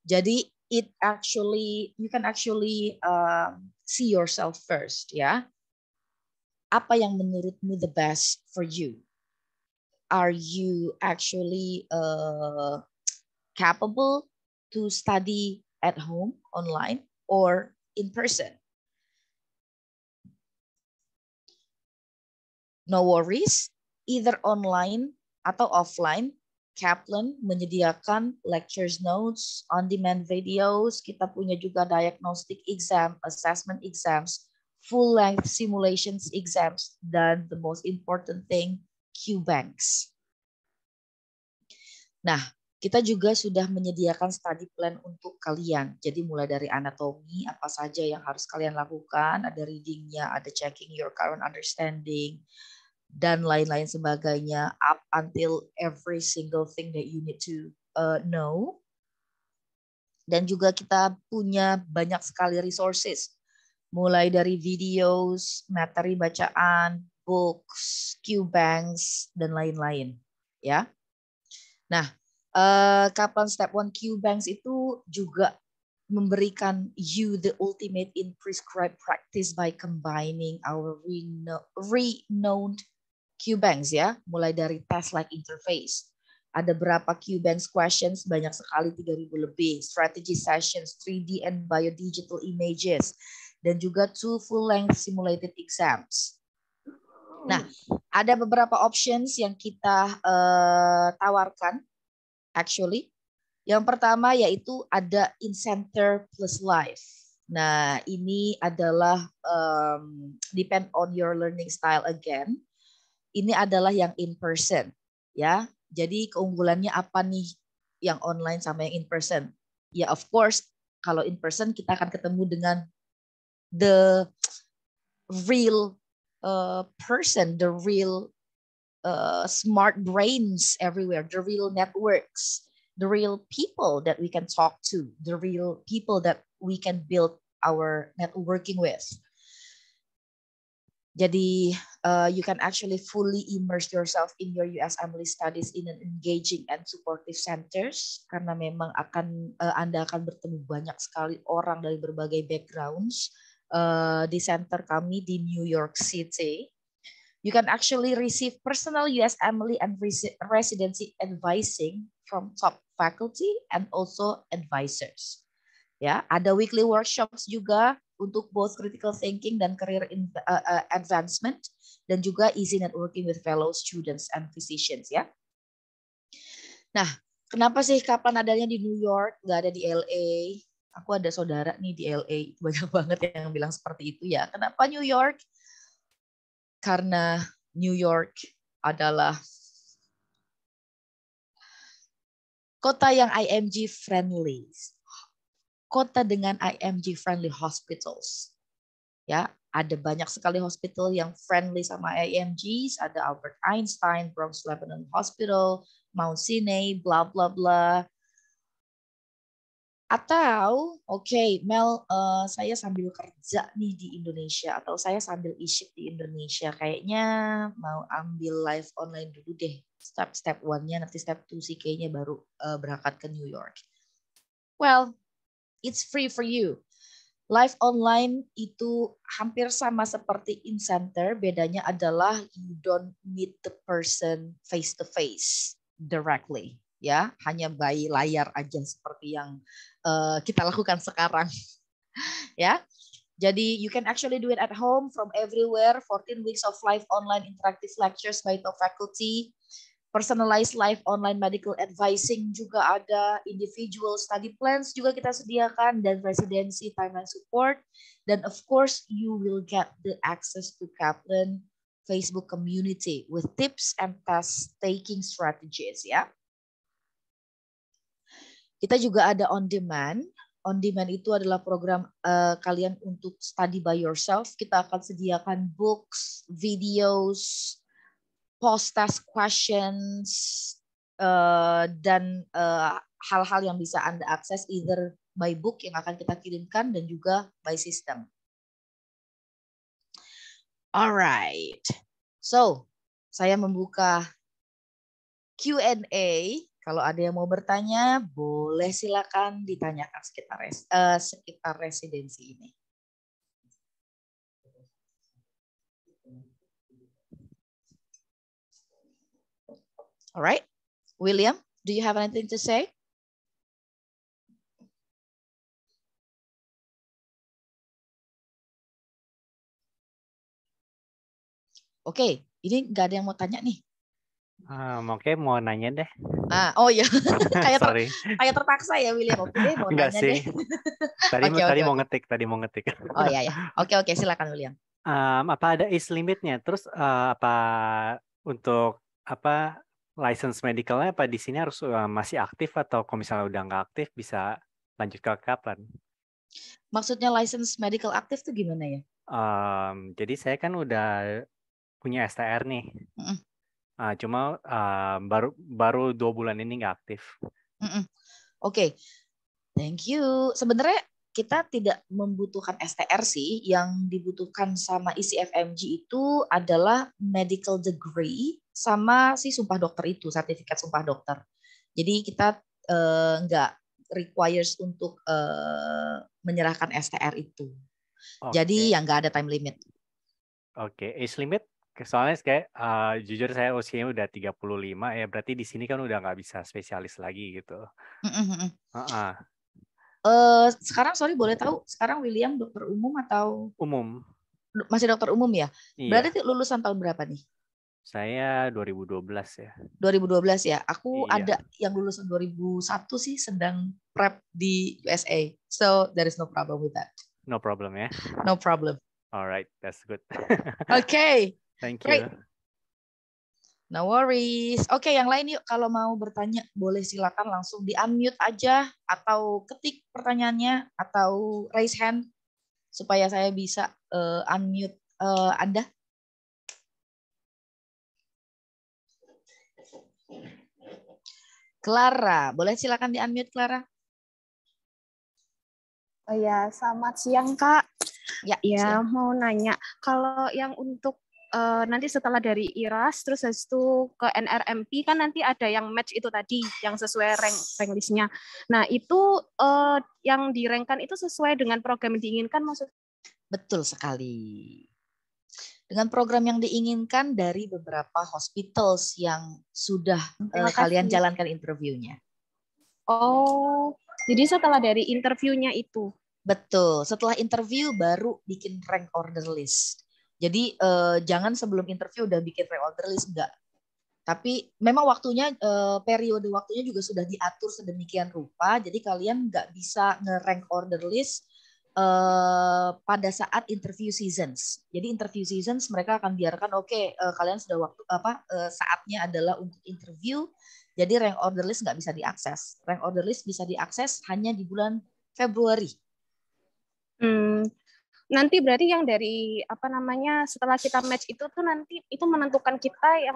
jadi it actually you can actually um, see yourself first ya. Yeah? Apa yang menurutmu the best for you? Are you actually uh, capable to study at home online or in person. No worries, either online atau offline, Kaplan menyediakan lectures notes, on-demand videos, kita punya juga diagnostic exam, assessment exams, full-length simulations exams, dan the most important thing, Q-Banks. Nah, Kita juga sudah menyediakan study plan untuk kalian. Jadi mulai dari anatomi, apa saja yang harus kalian lakukan, ada readingnya, ada checking your current understanding, dan lain-lain sebagainya, up until every single thing that you need to uh, know. Dan juga kita punya banyak sekali resources, mulai dari videos, materi bacaan, books, Q banks, dan lain-lain. Ya. Nah, uh, Step One Q Banks itu juga memberikan you the ultimate in prescribed practice by combining our renowned Q banks ya, mulai dari test like interface. Ada berapa Q banks questions, banyak sekali 3000 lebih, strategy sessions, 3D and biodigital images, dan juga two full length simulated exams. Nah, ada beberapa options yang kita uh, tawarkan actually. Yang pertama yaitu ada incenter plus life. Nah, ini adalah um, depend on your learning style again. Ini adalah yang in person, ya. Jadi keunggulannya apa nih yang online sama yang in person? Ya of course, kalau in person kita akan ketemu dengan the real uh, person, the real Uh, smart brains everywhere, the real networks, the real people that we can talk to, the real people that we can build our networking with. Jadi, uh, you can actually fully immerse yourself in your US Family Studies in an engaging and supportive centers karena memang akan uh, Anda akan bertemu banyak sekali orang dari berbagai backgrounds uh, di center kami di New York City you can actually receive personal USMLE and residency advising from top faculty and also advisors. Ya, ada weekly workshops juga untuk both critical thinking dan career in, uh, uh, advancement dan juga easy networking with fellow students and physicians ya. Nah, kenapa sih kapan adanya di New York, nggak ada di LA? Aku ada saudara nih di LA, banyak [laughs] banget yang bilang seperti itu ya. Kenapa New York? karena New York adalah kota yang IMG friendly, kota dengan IMG friendly hospitals. Ya, ada banyak sekali hospital yang friendly sama IMGs, ada Albert Einstein, Bronx Lebanon Hospital, Mount Sinai, bla bla bla, atau, oke, okay, Mel, uh, saya sambil kerja nih di Indonesia, atau saya sambil iship di Indonesia, kayaknya mau ambil live online dulu deh, step step one-nya, nanti step two sih kayaknya baru uh, berangkat ke New York. Well, it's free for you. Live online itu hampir sama seperti in center, bedanya adalah you don't meet the person face to face directly ya hanya bayi layar aja seperti yang uh, kita lakukan sekarang [laughs] ya jadi you can actually do it at home from everywhere. 14 weeks of live online interactive lectures by top faculty. Personalized live online medical advising juga ada. Individual study plans juga kita sediakan. Dan residency timeline support. Dan of course you will get the access to Kaplan Facebook community with tips and test taking strategies ya. Kita juga ada on demand. On demand itu adalah program uh, kalian untuk study by yourself. Kita akan sediakan books, videos, post test questions, uh, dan hal eh, hal-hal yang bisa Anda akses either by book yang akan kita kirimkan dan juga by system. Alright, so saya membuka Q&A kalau ada yang mau bertanya, boleh silakan ditanyakan sekitar res, uh, sekitar residensi ini. Alright, William, do you have anything to say? Oke, okay, ini nggak ada yang mau tanya nih. Oke, ah, mau nanya deh. Ah, oh iya. [laughs] kayak ter kayak terpaksa ya William. Oke, okay, mau nanya sih. deh. [laughs] tadi okay, tadi okay. mau ngetik, tadi mau ngetik. [laughs] oh iya ya. Oke, oke, silakan William. Um, apa ada is limitnya? Terus uh, apa untuk apa license medicalnya apa di sini harus uh, masih aktif atau kalau misalnya udah nggak aktif bisa lanjut ke kapan? Maksudnya license medical aktif tuh gimana ya? Um, jadi saya kan udah punya STR nih. Mm -mm. Uh, cuma uh, baru baru dua bulan ini nggak aktif. Oke, okay. thank you. Sebenarnya kita tidak membutuhkan STR sih. Yang dibutuhkan sama ICFMG itu adalah medical degree sama si sumpah dokter itu, sertifikat sumpah dokter. Jadi kita eh, nggak requires untuk uh, menyerahkan STR itu. Okay. Jadi yang nggak ada time limit. Oke, okay. age limit soalnya kayak uh, jujur saya usianya udah 35 ya berarti di sini kan udah nggak bisa spesialis lagi gitu. Mm -hmm. uh -uh. Uh, sekarang sorry boleh tahu sekarang William dokter umum atau umum masih dokter umum ya iya. berarti lulusan tahun berapa nih saya 2012 ya 2012 ya aku iya. ada yang lulusan 2001 sih sedang prep di USA so there is no problem with that no problem ya no problem alright that's good oke [laughs] okay. Thank you. Great. No worries. Oke, okay, yang lain yuk kalau mau bertanya boleh silakan langsung di unmute aja atau ketik pertanyaannya atau raise hand supaya saya bisa uh, unmute uh, Anda. Clara, boleh silakan di unmute Clara. Oh ya, selamat siang Kak. Ya, ya mau nanya kalau yang untuk uh, nanti setelah dari IRAS terus habis itu ke NRMP kan nanti ada yang match itu tadi yang sesuai rank rank listnya. Nah itu uh, yang direngkan itu sesuai dengan program yang diinginkan maksud? Betul sekali. Dengan program yang diinginkan dari beberapa hospitals yang sudah uh, kalian jalankan interviewnya. Oh, jadi setelah dari interviewnya itu. Betul. Setelah interview baru bikin rank order list. Jadi eh, jangan sebelum interview udah bikin order list enggak. Tapi memang waktunya eh, periode waktunya juga sudah diatur sedemikian rupa. Jadi kalian nggak bisa ngerank order list eh, pada saat interview seasons. Jadi interview seasons mereka akan biarkan oke okay, eh, kalian sudah waktu apa eh, saatnya adalah untuk interview. Jadi rank order list nggak bisa diakses. Rank order list bisa diakses hanya di bulan Februari. Hmm, nanti berarti yang dari apa namanya setelah kita match itu tuh nanti itu menentukan kita yang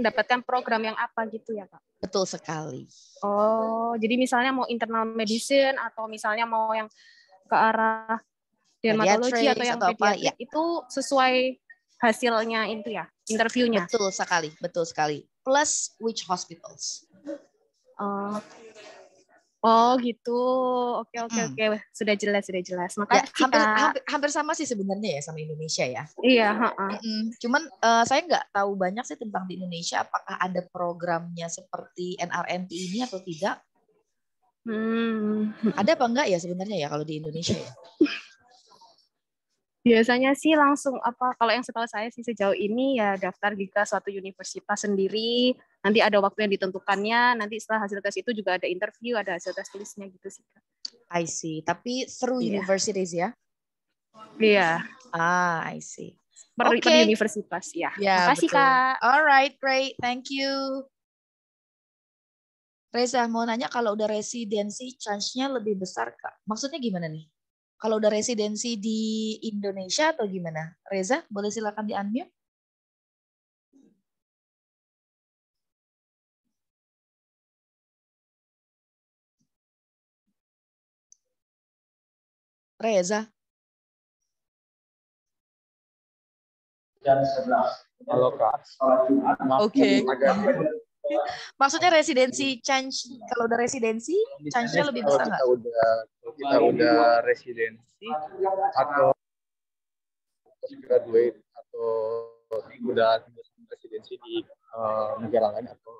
mendapatkan program yang apa gitu ya kak betul sekali oh jadi misalnya mau internal medicine atau misalnya mau yang ke arah dermatologi atau yang atau apa, ya. itu sesuai hasilnya itu ya interviewnya betul sekali betul sekali plus which hospitals uh, Oh gitu, oke oke hmm. oke, sudah jelas sudah jelas. Maka ya, hampir, kita... hampir hampir sama sih sebenarnya ya sama Indonesia ya. Iya. Ha -ha. mm -mm. Cuman uh, saya nggak tahu banyak sih tentang di Indonesia apakah ada programnya seperti NRNP ini atau tidak. Hmm. Ada apa enggak ya sebenarnya ya kalau di Indonesia ya? [laughs] Biasanya sih langsung apa kalau yang setahu saya sih sejauh ini ya daftar jika suatu universitas sendiri, nanti ada waktu yang ditentukannya, nanti setelah hasil tes itu juga ada interview, ada hasil tes tulisnya gitu sih. I see. Tapi through yeah. universities ya? Iya. Yeah. Ah, I see. Per, okay. per universitas ya. Yeah, ya, kasih betul. Kak. Alright, great. Thank you. Reza, mau nanya kalau udah residensi, chance-nya lebih besar, Kak. Maksudnya gimana nih? kalau udah residensi di Indonesia atau gimana? Reza, boleh silakan di unmute. Reza. Jam 11. Kalau Kak, Oke. Okay. Maksudnya residensi change kalau udah residensi change-nya lebih besar nggak? Kalau kita udah kita udah residensi atau graduate atau udah residensi di uh, negara lain atau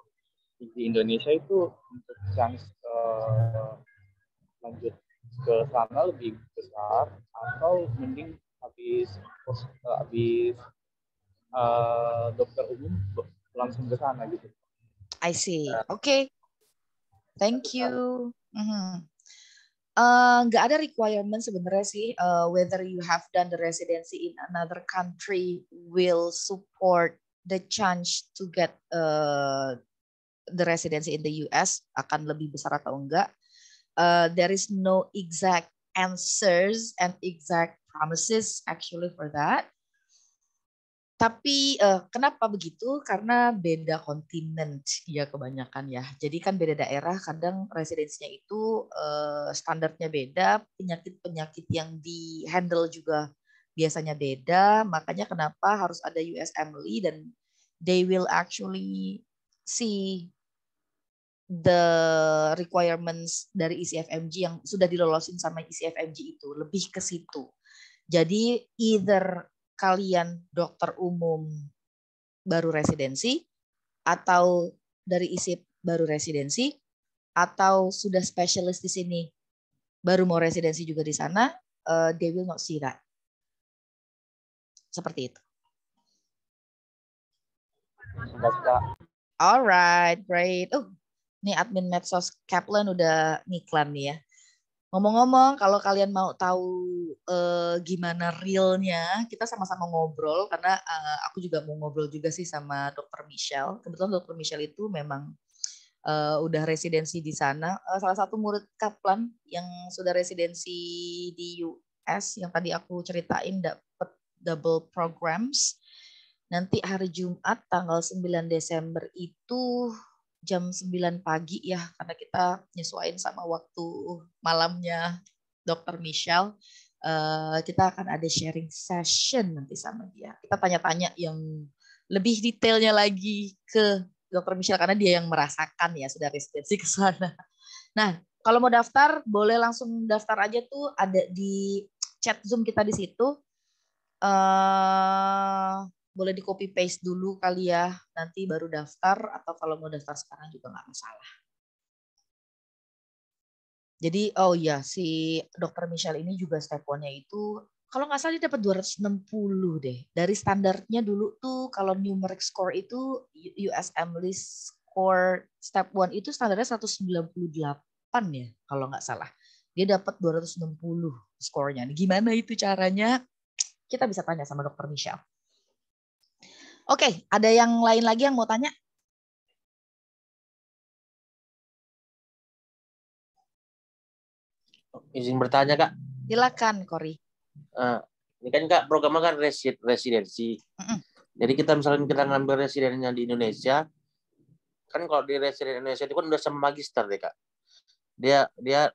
di Indonesia itu untuk chance uh, lanjut ke sana lebih besar atau mending habis eh, habis uh, dokter umum langsung ke sana gitu I see. Oke. Iya. Okay. Thank you. Mm -hmm. Uh, nggak ada requirement sebenarnya sih uh, whether you have done the residency in another country will support the chance to get uh, the residency in the US akan lebih besar atau enggak. Uh, there is no exact answers and exact promises actually for that. Tapi uh, kenapa begitu? Karena beda kontinen ya kebanyakan ya. Jadi kan beda daerah kadang residensinya itu uh, standarnya beda, penyakit-penyakit yang di handle juga biasanya beda. Makanya kenapa harus ada USMLE dan they will actually see the requirements dari ECFMG yang sudah dilolosin sama ECFMG itu lebih ke situ. Jadi either kalian dokter umum baru residensi atau dari ISIP baru residensi atau sudah spesialis di sini baru mau residensi juga di sana, uh, they will not see that. Seperti itu. Alright, great. Oh, nih admin medsos Kaplan udah ngiklan nih ya. Ngomong-ngomong, kalau kalian mau tahu uh, gimana realnya, kita sama-sama ngobrol karena uh, aku juga mau ngobrol juga sih sama Dokter Michelle. Kebetulan Dokter Michelle itu memang uh, udah residensi di sana. Uh, salah satu murid Kaplan yang sudah residensi di US yang tadi aku ceritain dapat double programs. Nanti hari Jumat tanggal 9 Desember itu jam 9 pagi ya karena kita nyesuaiin sama waktu malamnya dokter Michelle uh, kita akan ada sharing session nanti sama dia kita tanya-tanya yang lebih detailnya lagi ke dokter Michelle karena dia yang merasakan ya sudah residensi ke sana nah kalau mau daftar boleh langsung daftar aja tuh ada di chat zoom kita di situ uh, boleh di copy paste dulu kali ya nanti baru daftar atau kalau mau daftar sekarang juga nggak masalah jadi oh ya si dokter Michelle ini juga step one-nya itu kalau nggak salah dia dapat 260 deh dari standarnya dulu tuh kalau numeric score itu USM list score step one itu standarnya 198 ya kalau nggak salah dia dapat 260 skornya gimana itu caranya kita bisa tanya sama dokter Michelle Oke, okay, ada yang lain lagi yang mau tanya? Izin bertanya, Kak. Silakan, Kori. Uh, ini kan Kak programnya kan resid residensi. Mm -mm. Jadi kita misalnya kita ngambil residennya di Indonesia, kan kalau di residen Indonesia itu kan udah sama magister deh, Kak. Dia dia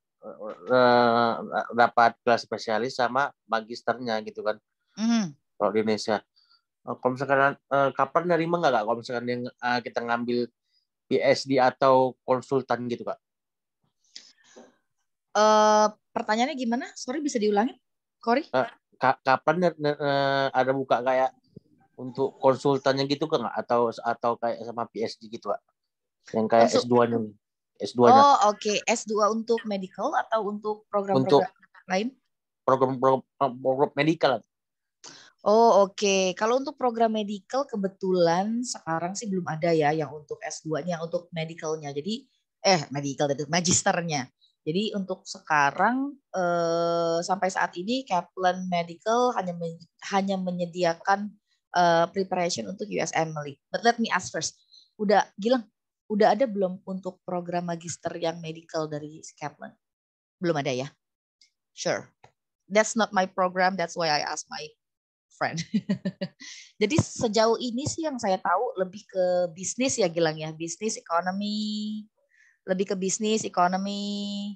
uh, dapat kelas spesialis sama magisternya gitu kan. Mm -hmm. Kalau di Indonesia Eh, kalau misalkan uh, kapan nerima nggak kak kalau misalkan yang uh, kita ngambil PSD atau konsultan gitu kak? Uh, pertanyaannya gimana? Sorry bisa diulangin, Kori? Uh, kapan uh, ada buka kayak untuk konsultannya gitu kan atau atau kayak sama PSD gitu kak? Yang kayak S2 nya S2 nya. Oh oke okay. S2 untuk medical atau untuk program-program lain? Program-program medical Oh oke, okay. kalau untuk program medical kebetulan sekarang sih belum ada ya yang untuk S2-nya, yang untuk medicalnya. Jadi eh medical itu magisternya. Jadi untuk sekarang eh, sampai saat ini Kaplan Medical hanya men hanya menyediakan eh, preparation untuk USMLE. But let me ask first, udah Gilang, udah ada belum untuk program magister yang medical dari Kaplan? Belum ada ya? Sure. That's not my program. That's why I ask my friend. [laughs] Jadi sejauh ini sih yang saya tahu lebih ke bisnis ya Gilang ya, bisnis ekonomi, lebih ke bisnis ekonomi.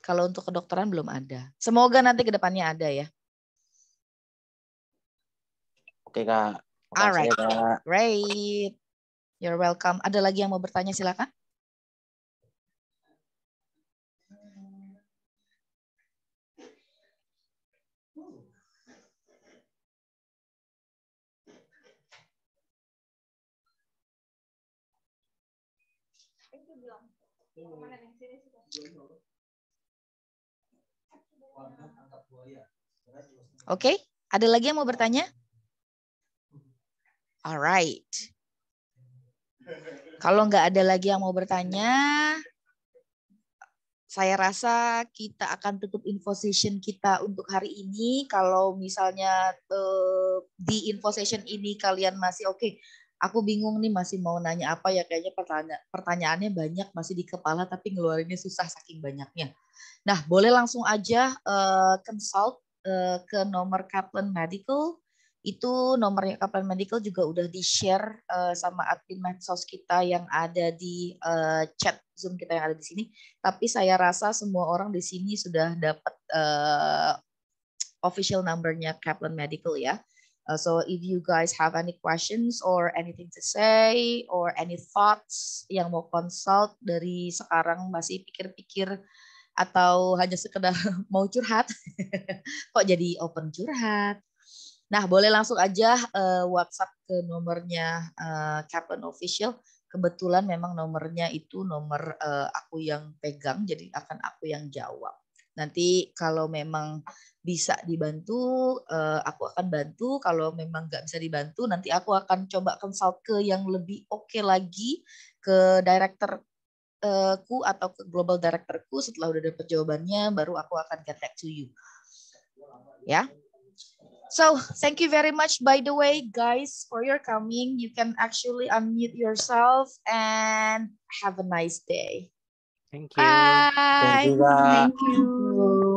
Kalau untuk kedokteran belum ada. Semoga nanti kedepannya ada ya. Oke kak. Alright, ya, great. You're welcome. Ada lagi yang mau bertanya silakan. Hmm. Oke, okay. ada lagi yang mau bertanya? Alright. Kalau nggak ada lagi yang mau bertanya, saya rasa kita akan tutup info session kita untuk hari ini. Kalau misalnya uh, di info session ini kalian masih oke, okay, aku bingung nih masih mau nanya apa ya kayaknya pertanya pertanyaannya banyak masih di kepala tapi ngeluarinnya susah saking banyaknya. Nah boleh langsung aja uh, consult uh, ke nomor Kaplan Medical itu nomornya Kaplan Medical juga udah di-share uh, sama admin medsos kita yang ada di uh, chat Zoom kita yang ada di sini. Tapi saya rasa semua orang di sini sudah dapat uh, official numbernya Kaplan Medical ya. Uh, so if you guys have any questions or anything to say or any thoughts yang mau consult dari sekarang masih pikir-pikir atau hanya sekedar [laughs] mau curhat, [laughs] kok jadi open curhat. Nah, boleh langsung aja uh, WhatsApp ke nomornya uh, Captain Official. Kebetulan memang nomornya itu nomor uh, aku yang pegang, jadi akan aku yang jawab. Nanti kalau memang bisa dibantu, eh, aku akan bantu. Kalau memang nggak bisa dibantu, nanti aku akan coba consult ke yang lebih oke okay lagi, ke director eh, ku atau ke global directorku setelah udah dapet jawabannya baru aku akan get back to you ya so thank you very much by the way guys for your coming you can actually unmute yourself and have a nice day thank you bye thank you, Thank you.